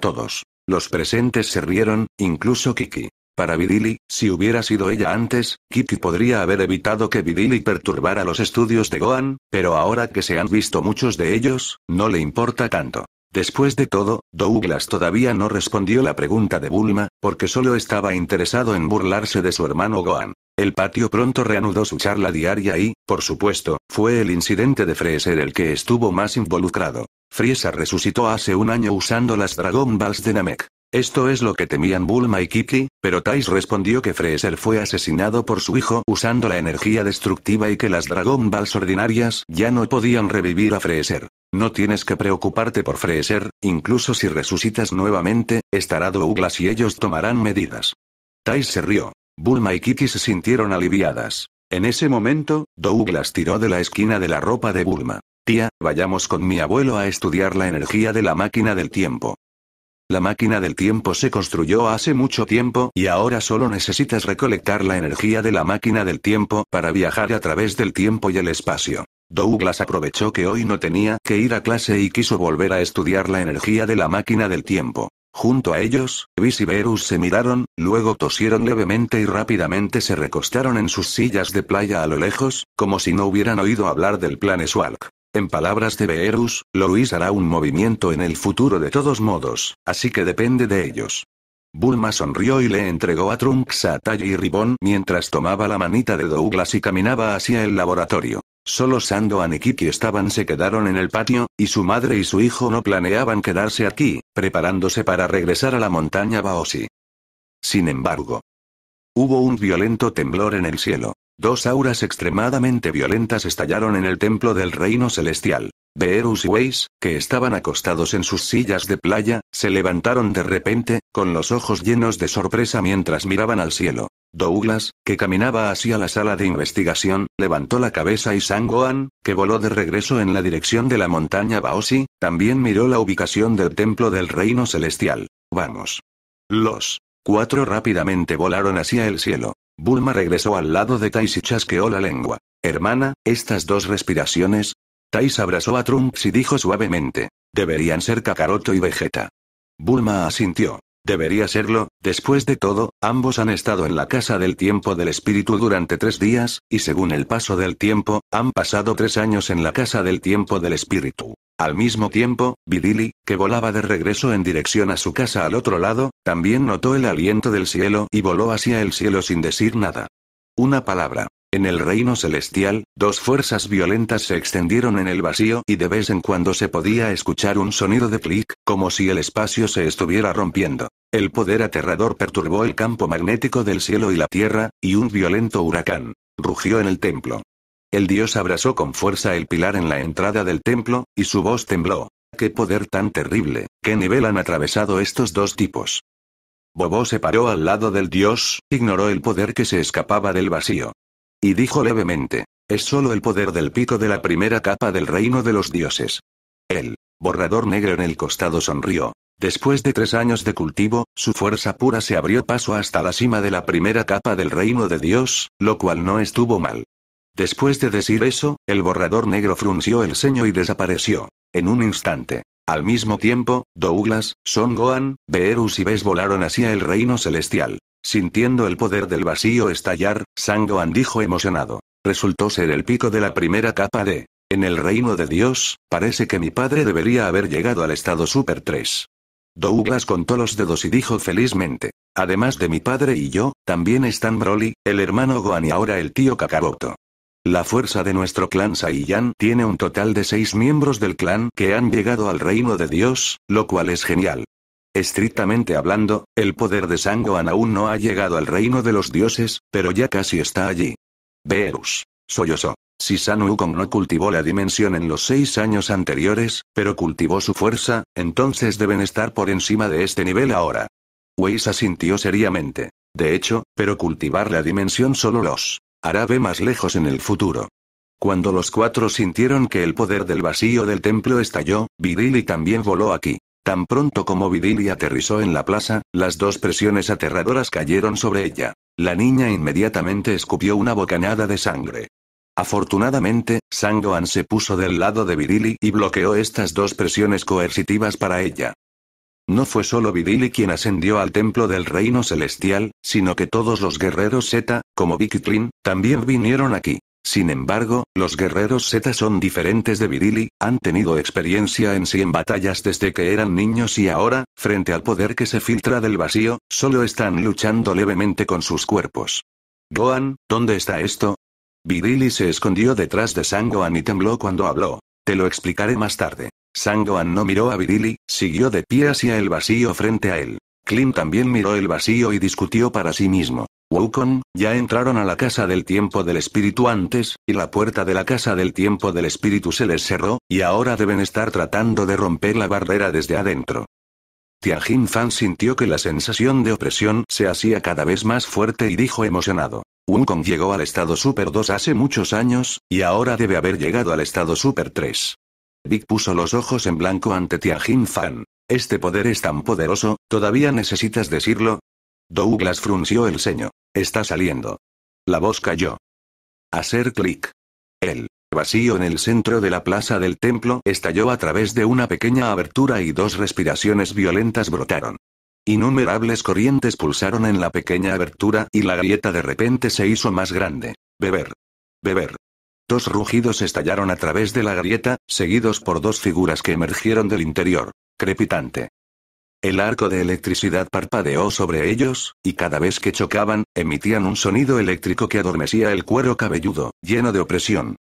Todos. Los presentes se rieron, incluso Kiki. Para Vidili, si hubiera sido ella antes, Kitty podría haber evitado que Vidili perturbara los estudios de Gohan, pero ahora que se han visto muchos de ellos, no le importa tanto. Después de todo, Douglas todavía no respondió la pregunta de Bulma, porque solo estaba interesado en burlarse de su hermano Gohan. El patio pronto reanudó su charla diaria y, por supuesto, fue el incidente de Freser el que estuvo más involucrado. Frieza resucitó hace un año usando las Dragon Balls de Namek. Esto es lo que temían Bulma y Kiki, pero Tais respondió que Fraser fue asesinado por su hijo usando la energía destructiva y que las Dragon Balls ordinarias ya no podían revivir a Fraser. No tienes que preocuparte por Fraser, incluso si resucitas nuevamente, estará Douglas y ellos tomarán medidas. Tais se rió. Bulma y Kiki se sintieron aliviadas. En ese momento, Douglas tiró de la esquina de la ropa de Bulma. Tía, vayamos con mi abuelo a estudiar la energía de la máquina del tiempo. La máquina del tiempo se construyó hace mucho tiempo y ahora solo necesitas recolectar la energía de la máquina del tiempo para viajar a través del tiempo y el espacio. Douglas aprovechó que hoy no tenía que ir a clase y quiso volver a estudiar la energía de la máquina del tiempo. Junto a ellos, Bis y Verus se miraron, luego tosieron levemente y rápidamente se recostaron en sus sillas de playa a lo lejos, como si no hubieran oído hablar del plan Swalk. En palabras de Beerus, Louis hará un movimiento en el futuro de todos modos, así que depende de ellos. Bulma sonrió y le entregó a Trunks a Talla y Ribón mientras tomaba la manita de Douglas y caminaba hacia el laboratorio. Solo Sando y Kiki estaban se quedaron en el patio, y su madre y su hijo no planeaban quedarse aquí, preparándose para regresar a la montaña Baosi. Sin embargo, hubo un violento temblor en el cielo. Dos auras extremadamente violentas estallaron en el templo del reino celestial. Beerus y Weiss, que estaban acostados en sus sillas de playa, se levantaron de repente, con los ojos llenos de sorpresa mientras miraban al cielo. Douglas, que caminaba hacia la sala de investigación, levantó la cabeza y Sangoan, que voló de regreso en la dirección de la montaña Baosi, también miró la ubicación del templo del reino celestial. Vamos. Los cuatro rápidamente volaron hacia el cielo. Bulma regresó al lado de Tais y chasqueó la lengua. Hermana, estas dos respiraciones. Tais abrazó a Trunks y dijo suavemente. Deberían ser Kakaroto y Vegeta. Bulma asintió. Debería serlo, después de todo, ambos han estado en la casa del tiempo del espíritu durante tres días, y según el paso del tiempo, han pasado tres años en la casa del tiempo del espíritu. Al mismo tiempo, Vidili, que volaba de regreso en dirección a su casa al otro lado, también notó el aliento del cielo y voló hacia el cielo sin decir nada. Una palabra. En el reino celestial, dos fuerzas violentas se extendieron en el vacío y de vez en cuando se podía escuchar un sonido de clic, como si el espacio se estuviera rompiendo. El poder aterrador perturbó el campo magnético del cielo y la tierra, y un violento huracán rugió en el templo. El dios abrazó con fuerza el pilar en la entrada del templo, y su voz tembló. ¡Qué poder tan terrible! ¿Qué nivel han atravesado estos dos tipos? Bobo se paró al lado del dios, ignoró el poder que se escapaba del vacío. Y dijo levemente, es solo el poder del pico de la primera capa del reino de los dioses. El borrador negro en el costado sonrió. Después de tres años de cultivo, su fuerza pura se abrió paso hasta la cima de la primera capa del reino de Dios, lo cual no estuvo mal. Después de decir eso, el borrador negro frunció el ceño y desapareció. En un instante. Al mismo tiempo, Douglas, Son Gohan, Beerus y Bes volaron hacia el reino celestial. Sintiendo el poder del vacío estallar, San Gohan dijo emocionado. Resultó ser el pico de la primera capa de. En el reino de Dios, parece que mi padre debería haber llegado al estado Super 3. Douglas contó los dedos y dijo felizmente. Además de mi padre y yo, también están Broly, el hermano Gohan y ahora el tío Kakaroto. La fuerza de nuestro clan Saiyan tiene un total de seis miembros del clan que han llegado al reino de Dios, lo cual es genial. Estrictamente hablando, el poder de Sangohan aún no ha llegado al reino de los dioses, pero ya casi está allí. Beerus. Sollozó. Si San Wukong no cultivó la dimensión en los seis años anteriores, pero cultivó su fuerza, entonces deben estar por encima de este nivel ahora. Weiss asintió seriamente. De hecho, pero cultivar la dimensión solo los ve más lejos en el futuro. Cuando los cuatro sintieron que el poder del vacío del templo estalló, Vidili también voló aquí. Tan pronto como Vidili aterrizó en la plaza, las dos presiones aterradoras cayeron sobre ella. La niña inmediatamente escupió una bocanada de sangre. Afortunadamente, Sangoan se puso del lado de Virili y bloqueó estas dos presiones coercitivas para ella. No fue solo Vidili quien ascendió al templo del reino celestial, sino que todos los guerreros Zeta, como Vikitlin, también vinieron aquí. Sin embargo, los guerreros Zeta son diferentes de Virili, han tenido experiencia en 100 batallas desde que eran niños y ahora, frente al poder que se filtra del vacío, solo están luchando levemente con sus cuerpos. Gohan, ¿dónde está esto? Virili se escondió detrás de Gohan y tembló cuando habló. Te lo explicaré más tarde. Sangoan no miró a Virili, siguió de pie hacia el vacío frente a él. Klim también miró el vacío y discutió para sí mismo. Wukong, ya entraron a la casa del tiempo del espíritu antes, y la puerta de la casa del tiempo del espíritu se les cerró, y ahora deben estar tratando de romper la barrera desde adentro. Tianjin Fan sintió que la sensación de opresión se hacía cada vez más fuerte y dijo emocionado. Wukong llegó al estado Super 2 hace muchos años, y ahora debe haber llegado al estado Super 3. Vic puso los ojos en blanco ante Tianjin Fan. Este poder es tan poderoso, ¿todavía necesitas decirlo? Douglas frunció el ceño. Está saliendo. La voz cayó. Hacer clic. El vacío en el centro de la plaza del templo estalló a través de una pequeña abertura y dos respiraciones violentas brotaron. Innumerables corrientes pulsaron en la pequeña abertura y la grieta de repente se hizo más grande. Beber. Beber. Dos rugidos estallaron a través de la grieta, seguidos por dos figuras que emergieron del interior, crepitante. El arco de electricidad parpadeó sobre ellos, y cada vez que chocaban, emitían un sonido eléctrico que adormecía el cuero cabelludo, lleno de opresión.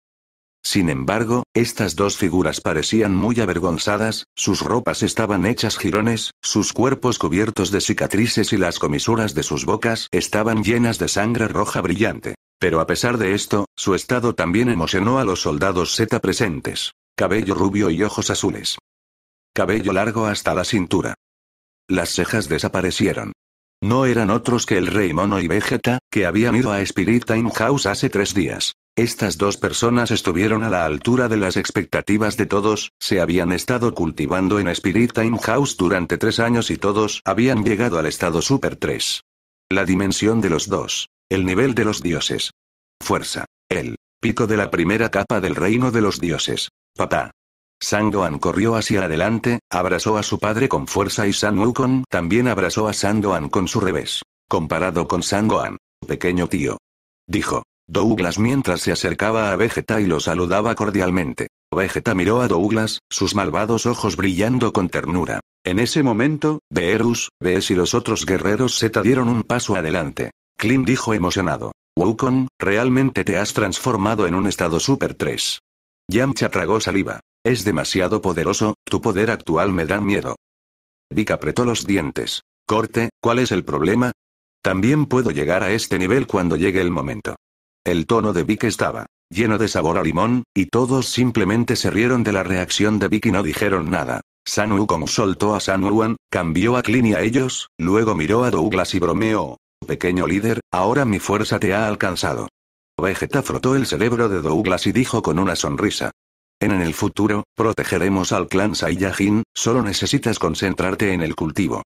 Sin embargo, estas dos figuras parecían muy avergonzadas, sus ropas estaban hechas jirones, sus cuerpos cubiertos de cicatrices y las comisuras de sus bocas estaban llenas de sangre roja brillante. Pero a pesar de esto, su estado también emocionó a los soldados Z presentes. Cabello rubio y ojos azules. Cabello largo hasta la cintura. Las cejas desaparecieron. No eran otros que el rey Mono y Vegeta, que habían ido a Spirit Time House hace tres días. Estas dos personas estuvieron a la altura de las expectativas de todos, se habían estado cultivando en Spirit Time House durante tres años y todos habían llegado al estado Super 3. La dimensión de los dos. El nivel de los dioses. Fuerza. El pico de la primera capa del reino de los dioses. Papá. Sangoan corrió hacia adelante, abrazó a su padre con fuerza y San Wukong también abrazó a Sangoan con su revés. Comparado con Sangoan. Pequeño tío. Dijo. Douglas mientras se acercaba a Vegeta y lo saludaba cordialmente. Vegeta miró a Douglas, sus malvados ojos brillando con ternura. En ese momento, Beerus, Bees y los otros guerreros Z dieron un paso adelante. Klim dijo emocionado. Wukong, realmente te has transformado en un estado Super 3. Yamcha tragó saliva. Es demasiado poderoso, tu poder actual me da miedo. Vic apretó los dientes. Corte, ¿cuál es el problema? También puedo llegar a este nivel cuando llegue el momento. El tono de Vic estaba lleno de sabor a limón, y todos simplemente se rieron de la reacción de Vic y no dijeron nada. Sanu como soltó a Sanuan, cambió a Clint y a ellos, luego miró a Douglas y bromeó. Pequeño líder, ahora mi fuerza te ha alcanzado. Vegeta frotó el cerebro de Douglas y dijo con una sonrisa. En el futuro, protegeremos al clan Saiyajin, solo necesitas concentrarte en el cultivo.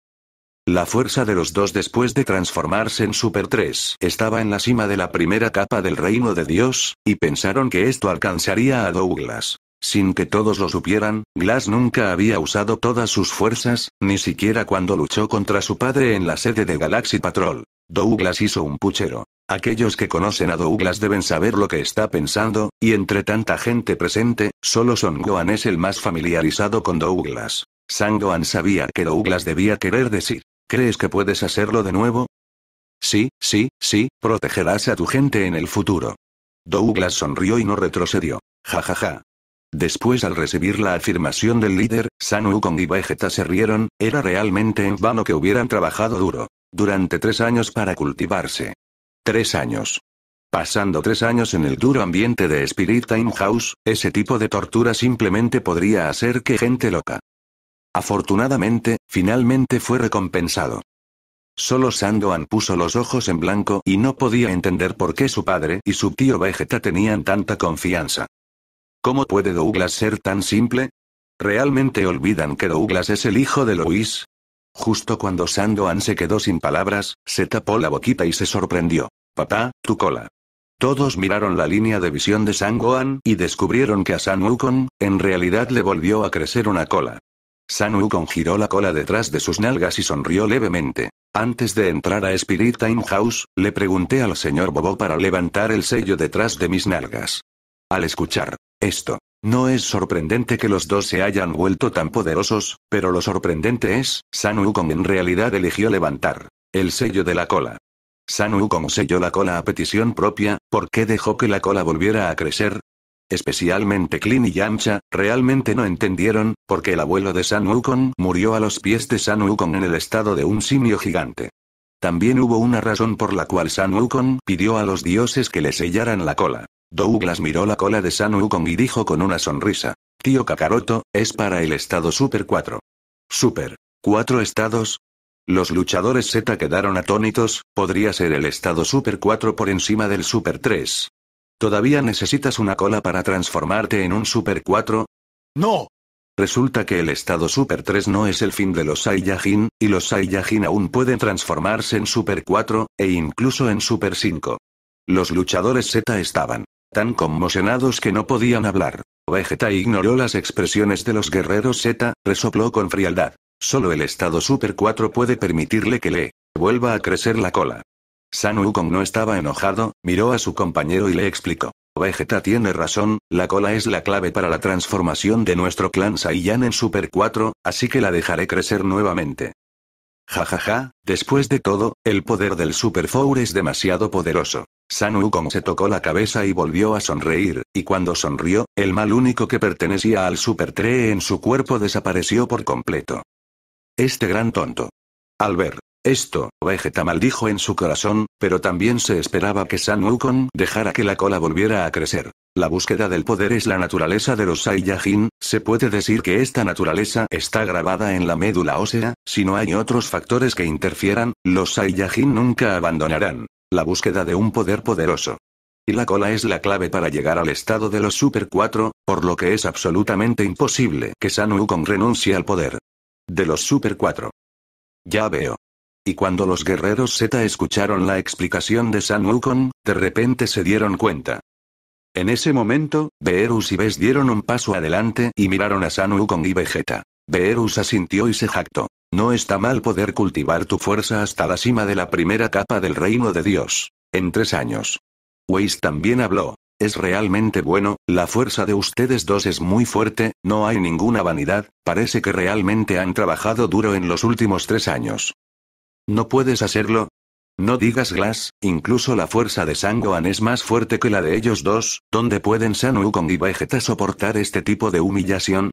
La fuerza de los dos después de transformarse en Super 3 estaba en la cima de la primera capa del reino de Dios, y pensaron que esto alcanzaría a Douglas. Sin que todos lo supieran, Glass nunca había usado todas sus fuerzas, ni siquiera cuando luchó contra su padre en la sede de Galaxy Patrol. Douglas hizo un puchero. Aquellos que conocen a Douglas deben saber lo que está pensando, y entre tanta gente presente, solo Son Gohan es el más familiarizado con Douglas. Gohan sabía que Douglas debía querer decir, ¿Crees que puedes hacerlo de nuevo? Sí, sí, sí, protegerás a tu gente en el futuro. Douglas sonrió y no retrocedió. Jajaja. Después al recibir la afirmación del líder, San Wukong y Vegeta se rieron, era realmente en vano que hubieran trabajado duro. Durante tres años para cultivarse. Tres años. Pasando tres años en el duro ambiente de Spirit Time House, ese tipo de tortura simplemente podría hacer que gente loca. Afortunadamente, finalmente fue recompensado. Solo Sandoan puso los ojos en blanco y no podía entender por qué su padre y su tío Vegeta tenían tanta confianza. ¿Cómo puede Douglas ser tan simple? ¿Realmente olvidan que Douglas es el hijo de Luis? Justo cuando Sandoan se quedó sin palabras, se tapó la boquita y se sorprendió. Papá, tu cola. Todos miraron la línea de visión de Sangoan y descubrieron que a San Wukong, en realidad le volvió a crecer una cola. Wukong giró la cola detrás de sus nalgas y sonrió levemente. Antes de entrar a Spirit Time House, le pregunté al señor Bobo para levantar el sello detrás de mis nalgas. Al escuchar esto, no es sorprendente que los dos se hayan vuelto tan poderosos, pero lo sorprendente es, San Wukong en realidad eligió levantar el sello de la cola. San Wukong selló la cola a petición propia, porque dejó que la cola volviera a crecer, Especialmente Clint y Yamcha, realmente no entendieron, porque el abuelo de San Wukong murió a los pies de San Wukong en el estado de un simio gigante. También hubo una razón por la cual San Wukong pidió a los dioses que le sellaran la cola. Douglas miró la cola de San Wukong y dijo con una sonrisa, Tío Kakaroto, es para el estado Super 4. Super. ¿Cuatro estados? Los luchadores Z quedaron atónitos, podría ser el estado Super 4 por encima del Super 3. ¿Todavía necesitas una cola para transformarte en un Super 4? ¡No! Resulta que el estado Super 3 no es el fin de los Saiyajin, y los Saiyajin aún pueden transformarse en Super 4, e incluso en Super 5. Los luchadores Z estaban tan conmocionados que no podían hablar. Vegeta ignoró las expresiones de los guerreros Z, resopló con frialdad. Solo el estado Super 4 puede permitirle que le vuelva a crecer la cola. San Wukong no estaba enojado, miró a su compañero y le explicó. Vegeta tiene razón, la cola es la clave para la transformación de nuestro clan Saiyan en Super 4, así que la dejaré crecer nuevamente. Ja ja, ja, después de todo, el poder del Super Four es demasiado poderoso. San Wukong se tocó la cabeza y volvió a sonreír, y cuando sonrió, el mal único que pertenecía al Super 3 en su cuerpo desapareció por completo. Este gran tonto. Al ver esto, Vegeta maldijo en su corazón, pero también se esperaba que San Wukong dejara que la cola volviera a crecer. La búsqueda del poder es la naturaleza de los Saiyajin, se puede decir que esta naturaleza está grabada en la médula ósea, si no hay otros factores que interfieran, los Saiyajin nunca abandonarán. La búsqueda de un poder poderoso. Y la cola es la clave para llegar al estado de los Super 4, por lo que es absolutamente imposible que San Wukong renuncie al poder. De los Super 4. Ya veo y cuando los guerreros Z escucharon la explicación de San Wukong, de repente se dieron cuenta. En ese momento, Beerus y Bes dieron un paso adelante y miraron a San Wukong y Vegeta. Beerus asintió y se jactó. No está mal poder cultivar tu fuerza hasta la cima de la primera capa del reino de Dios. En tres años. Weiss también habló. Es realmente bueno, la fuerza de ustedes dos es muy fuerte, no hay ninguna vanidad, parece que realmente han trabajado duro en los últimos tres años. ¿No puedes hacerlo? No digas Glass, incluso la fuerza de Sangoan es más fuerte que la de ellos dos, ¿dónde pueden San Wukong y Vegeta soportar este tipo de humillación?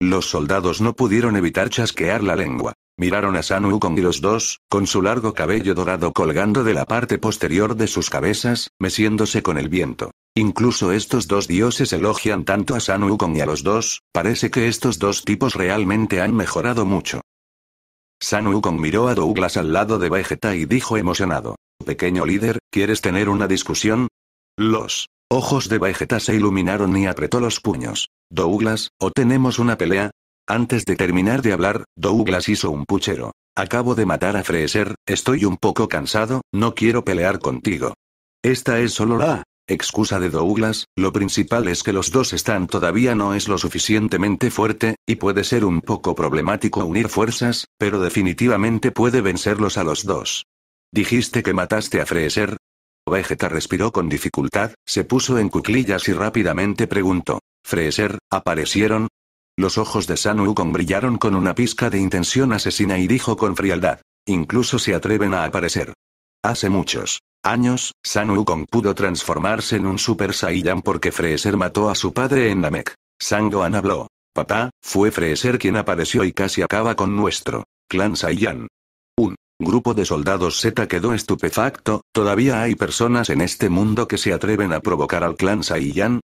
Los soldados no pudieron evitar chasquear la lengua. Miraron a San Wukong y los dos, con su largo cabello dorado colgando de la parte posterior de sus cabezas, meciéndose con el viento. Incluso estos dos dioses elogian tanto a San Wukong y a los dos, parece que estos dos tipos realmente han mejorado mucho. San Wukong miró a Douglas al lado de Vegeta y dijo emocionado. Pequeño líder, ¿quieres tener una discusión? Los ojos de Vegeta se iluminaron y apretó los puños. Douglas, ¿o tenemos una pelea? Antes de terminar de hablar, Douglas hizo un puchero. Acabo de matar a Freezer, estoy un poco cansado, no quiero pelear contigo. Esta es solo la Excusa de Douglas, lo principal es que los dos están todavía no es lo suficientemente fuerte, y puede ser un poco problemático unir fuerzas, pero definitivamente puede vencerlos a los dos. ¿Dijiste que mataste a Freeser? Vegeta respiró con dificultad, se puso en cuclillas y rápidamente preguntó. ¿Freeser, aparecieron? Los ojos de San con brillaron con una pizca de intención asesina y dijo con frialdad. Incluso se atreven a aparecer. Hace muchos años, San Wukong pudo transformarse en un Super Saiyan porque Freezer mató a su padre en Namek. San Gohan habló. Papá, fue Freezer quien apareció y casi acaba con nuestro clan Saiyan. Un grupo de soldados Z quedó estupefacto, ¿todavía hay personas en este mundo que se atreven a provocar al clan Saiyan?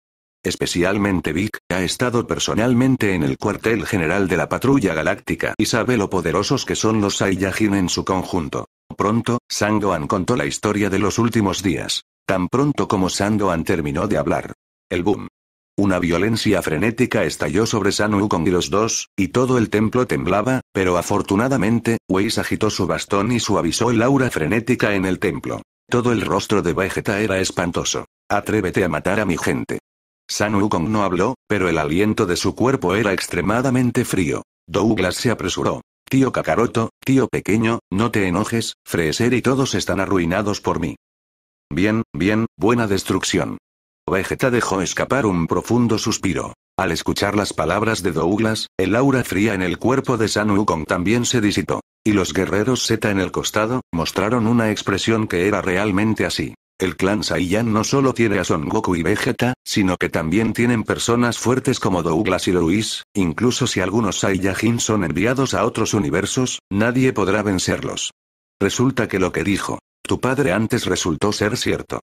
Especialmente Vic, ha estado personalmente en el cuartel general de la patrulla galáctica y sabe lo poderosos que son los Saiyajin en su conjunto. Pronto, Sangoan contó la historia de los últimos días. Tan pronto como Sangoan terminó de hablar. El boom. Una violencia frenética estalló sobre San Wukong y los dos, y todo el templo temblaba, pero afortunadamente, Weiss agitó su bastón y suavizó el aura frenética en el templo. Todo el rostro de Vegeta era espantoso. Atrévete a matar a mi gente. San Wukong no habló, pero el aliento de su cuerpo era extremadamente frío. Douglas se apresuró. Tío Kakaroto, tío pequeño, no te enojes, Freser y todos están arruinados por mí. Bien, bien, buena destrucción. Vegeta dejó escapar un profundo suspiro. Al escuchar las palabras de Douglas, el aura fría en el cuerpo de San Wukong también se disipó. Y los guerreros Z en el costado, mostraron una expresión que era realmente así. El clan Saiyan no solo tiene a Son Goku y Vegeta, sino que también tienen personas fuertes como Douglas y Luis, incluso si algunos Saiyajin son enviados a otros universos, nadie podrá vencerlos. Resulta que lo que dijo tu padre antes resultó ser cierto.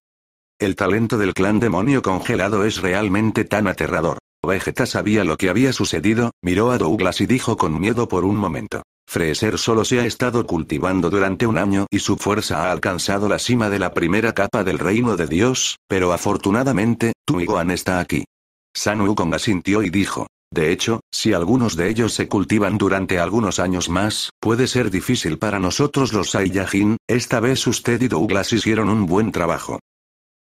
El talento del clan demonio congelado es realmente tan aterrador. Vegeta sabía lo que había sucedido, miró a Douglas y dijo con miedo por un momento. Freezer solo se ha estado cultivando durante un año y su fuerza ha alcanzado la cima de la primera capa del reino de Dios, pero afortunadamente, Tuigoan está aquí. San Wukong asintió y dijo. De hecho, si algunos de ellos se cultivan durante algunos años más, puede ser difícil para nosotros los Saiyajin, esta vez usted y Douglas hicieron un buen trabajo.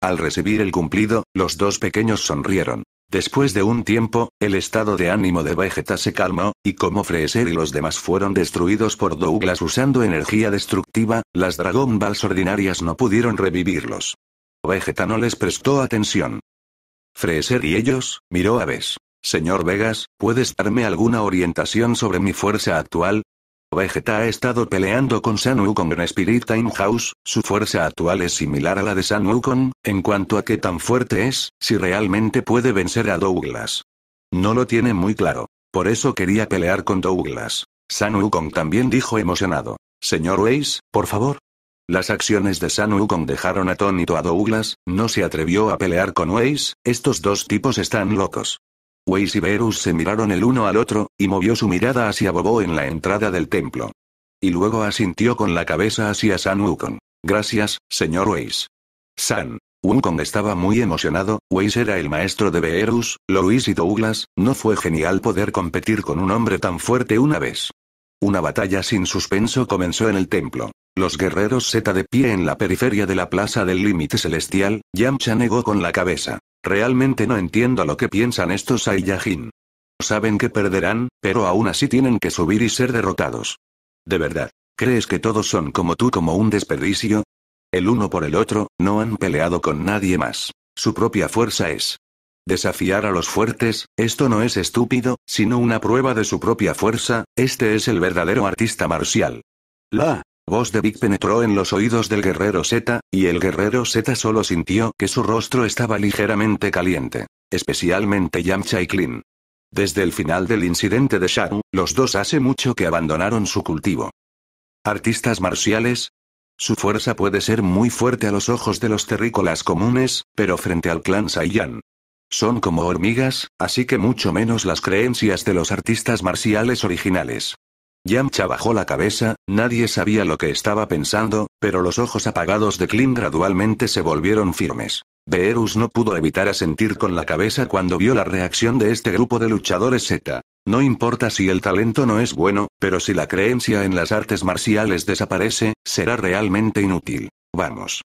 Al recibir el cumplido, los dos pequeños sonrieron. Después de un tiempo, el estado de ánimo de Vegeta se calmó, y como Freezer y los demás fueron destruidos por Douglas usando energía destructiva, las Dragon Balls ordinarias no pudieron revivirlos. Vegeta no les prestó atención. Freezer y ellos, miró a ves Señor Vegas, ¿puedes darme alguna orientación sobre mi fuerza actual? Vegeta ha estado peleando con San Wukong en Spirit Time House, su fuerza actual es similar a la de San Wukong, en cuanto a qué tan fuerte es, si realmente puede vencer a Douglas. No lo tiene muy claro. Por eso quería pelear con Douglas. San Wukong también dijo emocionado. Señor Weiss, por favor. Las acciones de San Wukong dejaron atónito a Douglas, no se atrevió a pelear con Weiss, estos dos tipos están locos. Weiss y Verus se miraron el uno al otro, y movió su mirada hacia Bobo en la entrada del templo. Y luego asintió con la cabeza hacia San Wukong. Gracias, señor Weiss. San. Wukong estaba muy emocionado, Weiss era el maestro de Beerus, Lois y Douglas, no fue genial poder competir con un hombre tan fuerte una vez. Una batalla sin suspenso comenzó en el templo. Los guerreros seta de pie en la periferia de la plaza del límite celestial, Yamcha negó con la cabeza. Realmente no entiendo lo que piensan estos Saiyajin. Saben que perderán, pero aún así tienen que subir y ser derrotados. De verdad, ¿crees que todos son como tú como un desperdicio? El uno por el otro, no han peleado con nadie más. Su propia fuerza es. Desafiar a los fuertes, esto no es estúpido, sino una prueba de su propia fuerza, este es el verdadero artista marcial. La, voz de Vic penetró en los oídos del guerrero Z, y el guerrero Z solo sintió que su rostro estaba ligeramente caliente. Especialmente Yamcha y Klin. Desde el final del incidente de Sharu, los dos hace mucho que abandonaron su cultivo. Artistas marciales, su fuerza puede ser muy fuerte a los ojos de los terrícolas comunes, pero frente al clan Saiyan. Son como hormigas, así que mucho menos las creencias de los artistas marciales originales. Yamcha bajó la cabeza, nadie sabía lo que estaba pensando, pero los ojos apagados de Klim gradualmente se volvieron firmes. Beerus no pudo evitar asentir con la cabeza cuando vio la reacción de este grupo de luchadores Z. No importa si el talento no es bueno, pero si la creencia en las artes marciales desaparece, será realmente inútil. Vamos.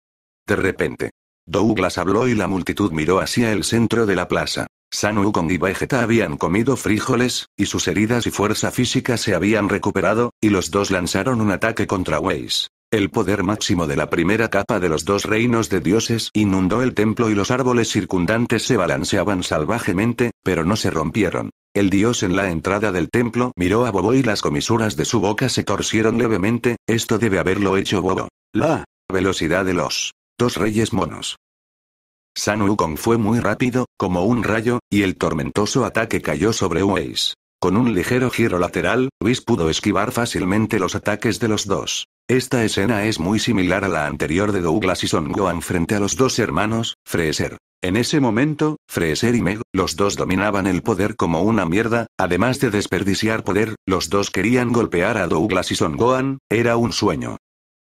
De repente. Douglas habló y la multitud miró hacia el centro de la plaza. San Wukong y Vegeta habían comido frijoles, y sus heridas y fuerza física se habían recuperado, y los dos lanzaron un ataque contra Weiss. El poder máximo de la primera capa de los dos reinos de dioses inundó el templo y los árboles circundantes se balanceaban salvajemente, pero no se rompieron. El dios en la entrada del templo miró a Bobo y las comisuras de su boca se torcieron levemente, esto debe haberlo hecho Bobo. La velocidad de los dos reyes monos. San Wukong fue muy rápido, como un rayo, y el tormentoso ataque cayó sobre Wei's. Con un ligero giro lateral, Whis pudo esquivar fácilmente los ataques de los dos. Esta escena es muy similar a la anterior de Douglas y Son Gohan frente a los dos hermanos, Fraser. En ese momento, Fraser y Meg, los dos dominaban el poder como una mierda, además de desperdiciar poder, los dos querían golpear a Douglas y Son Gohan, era un sueño.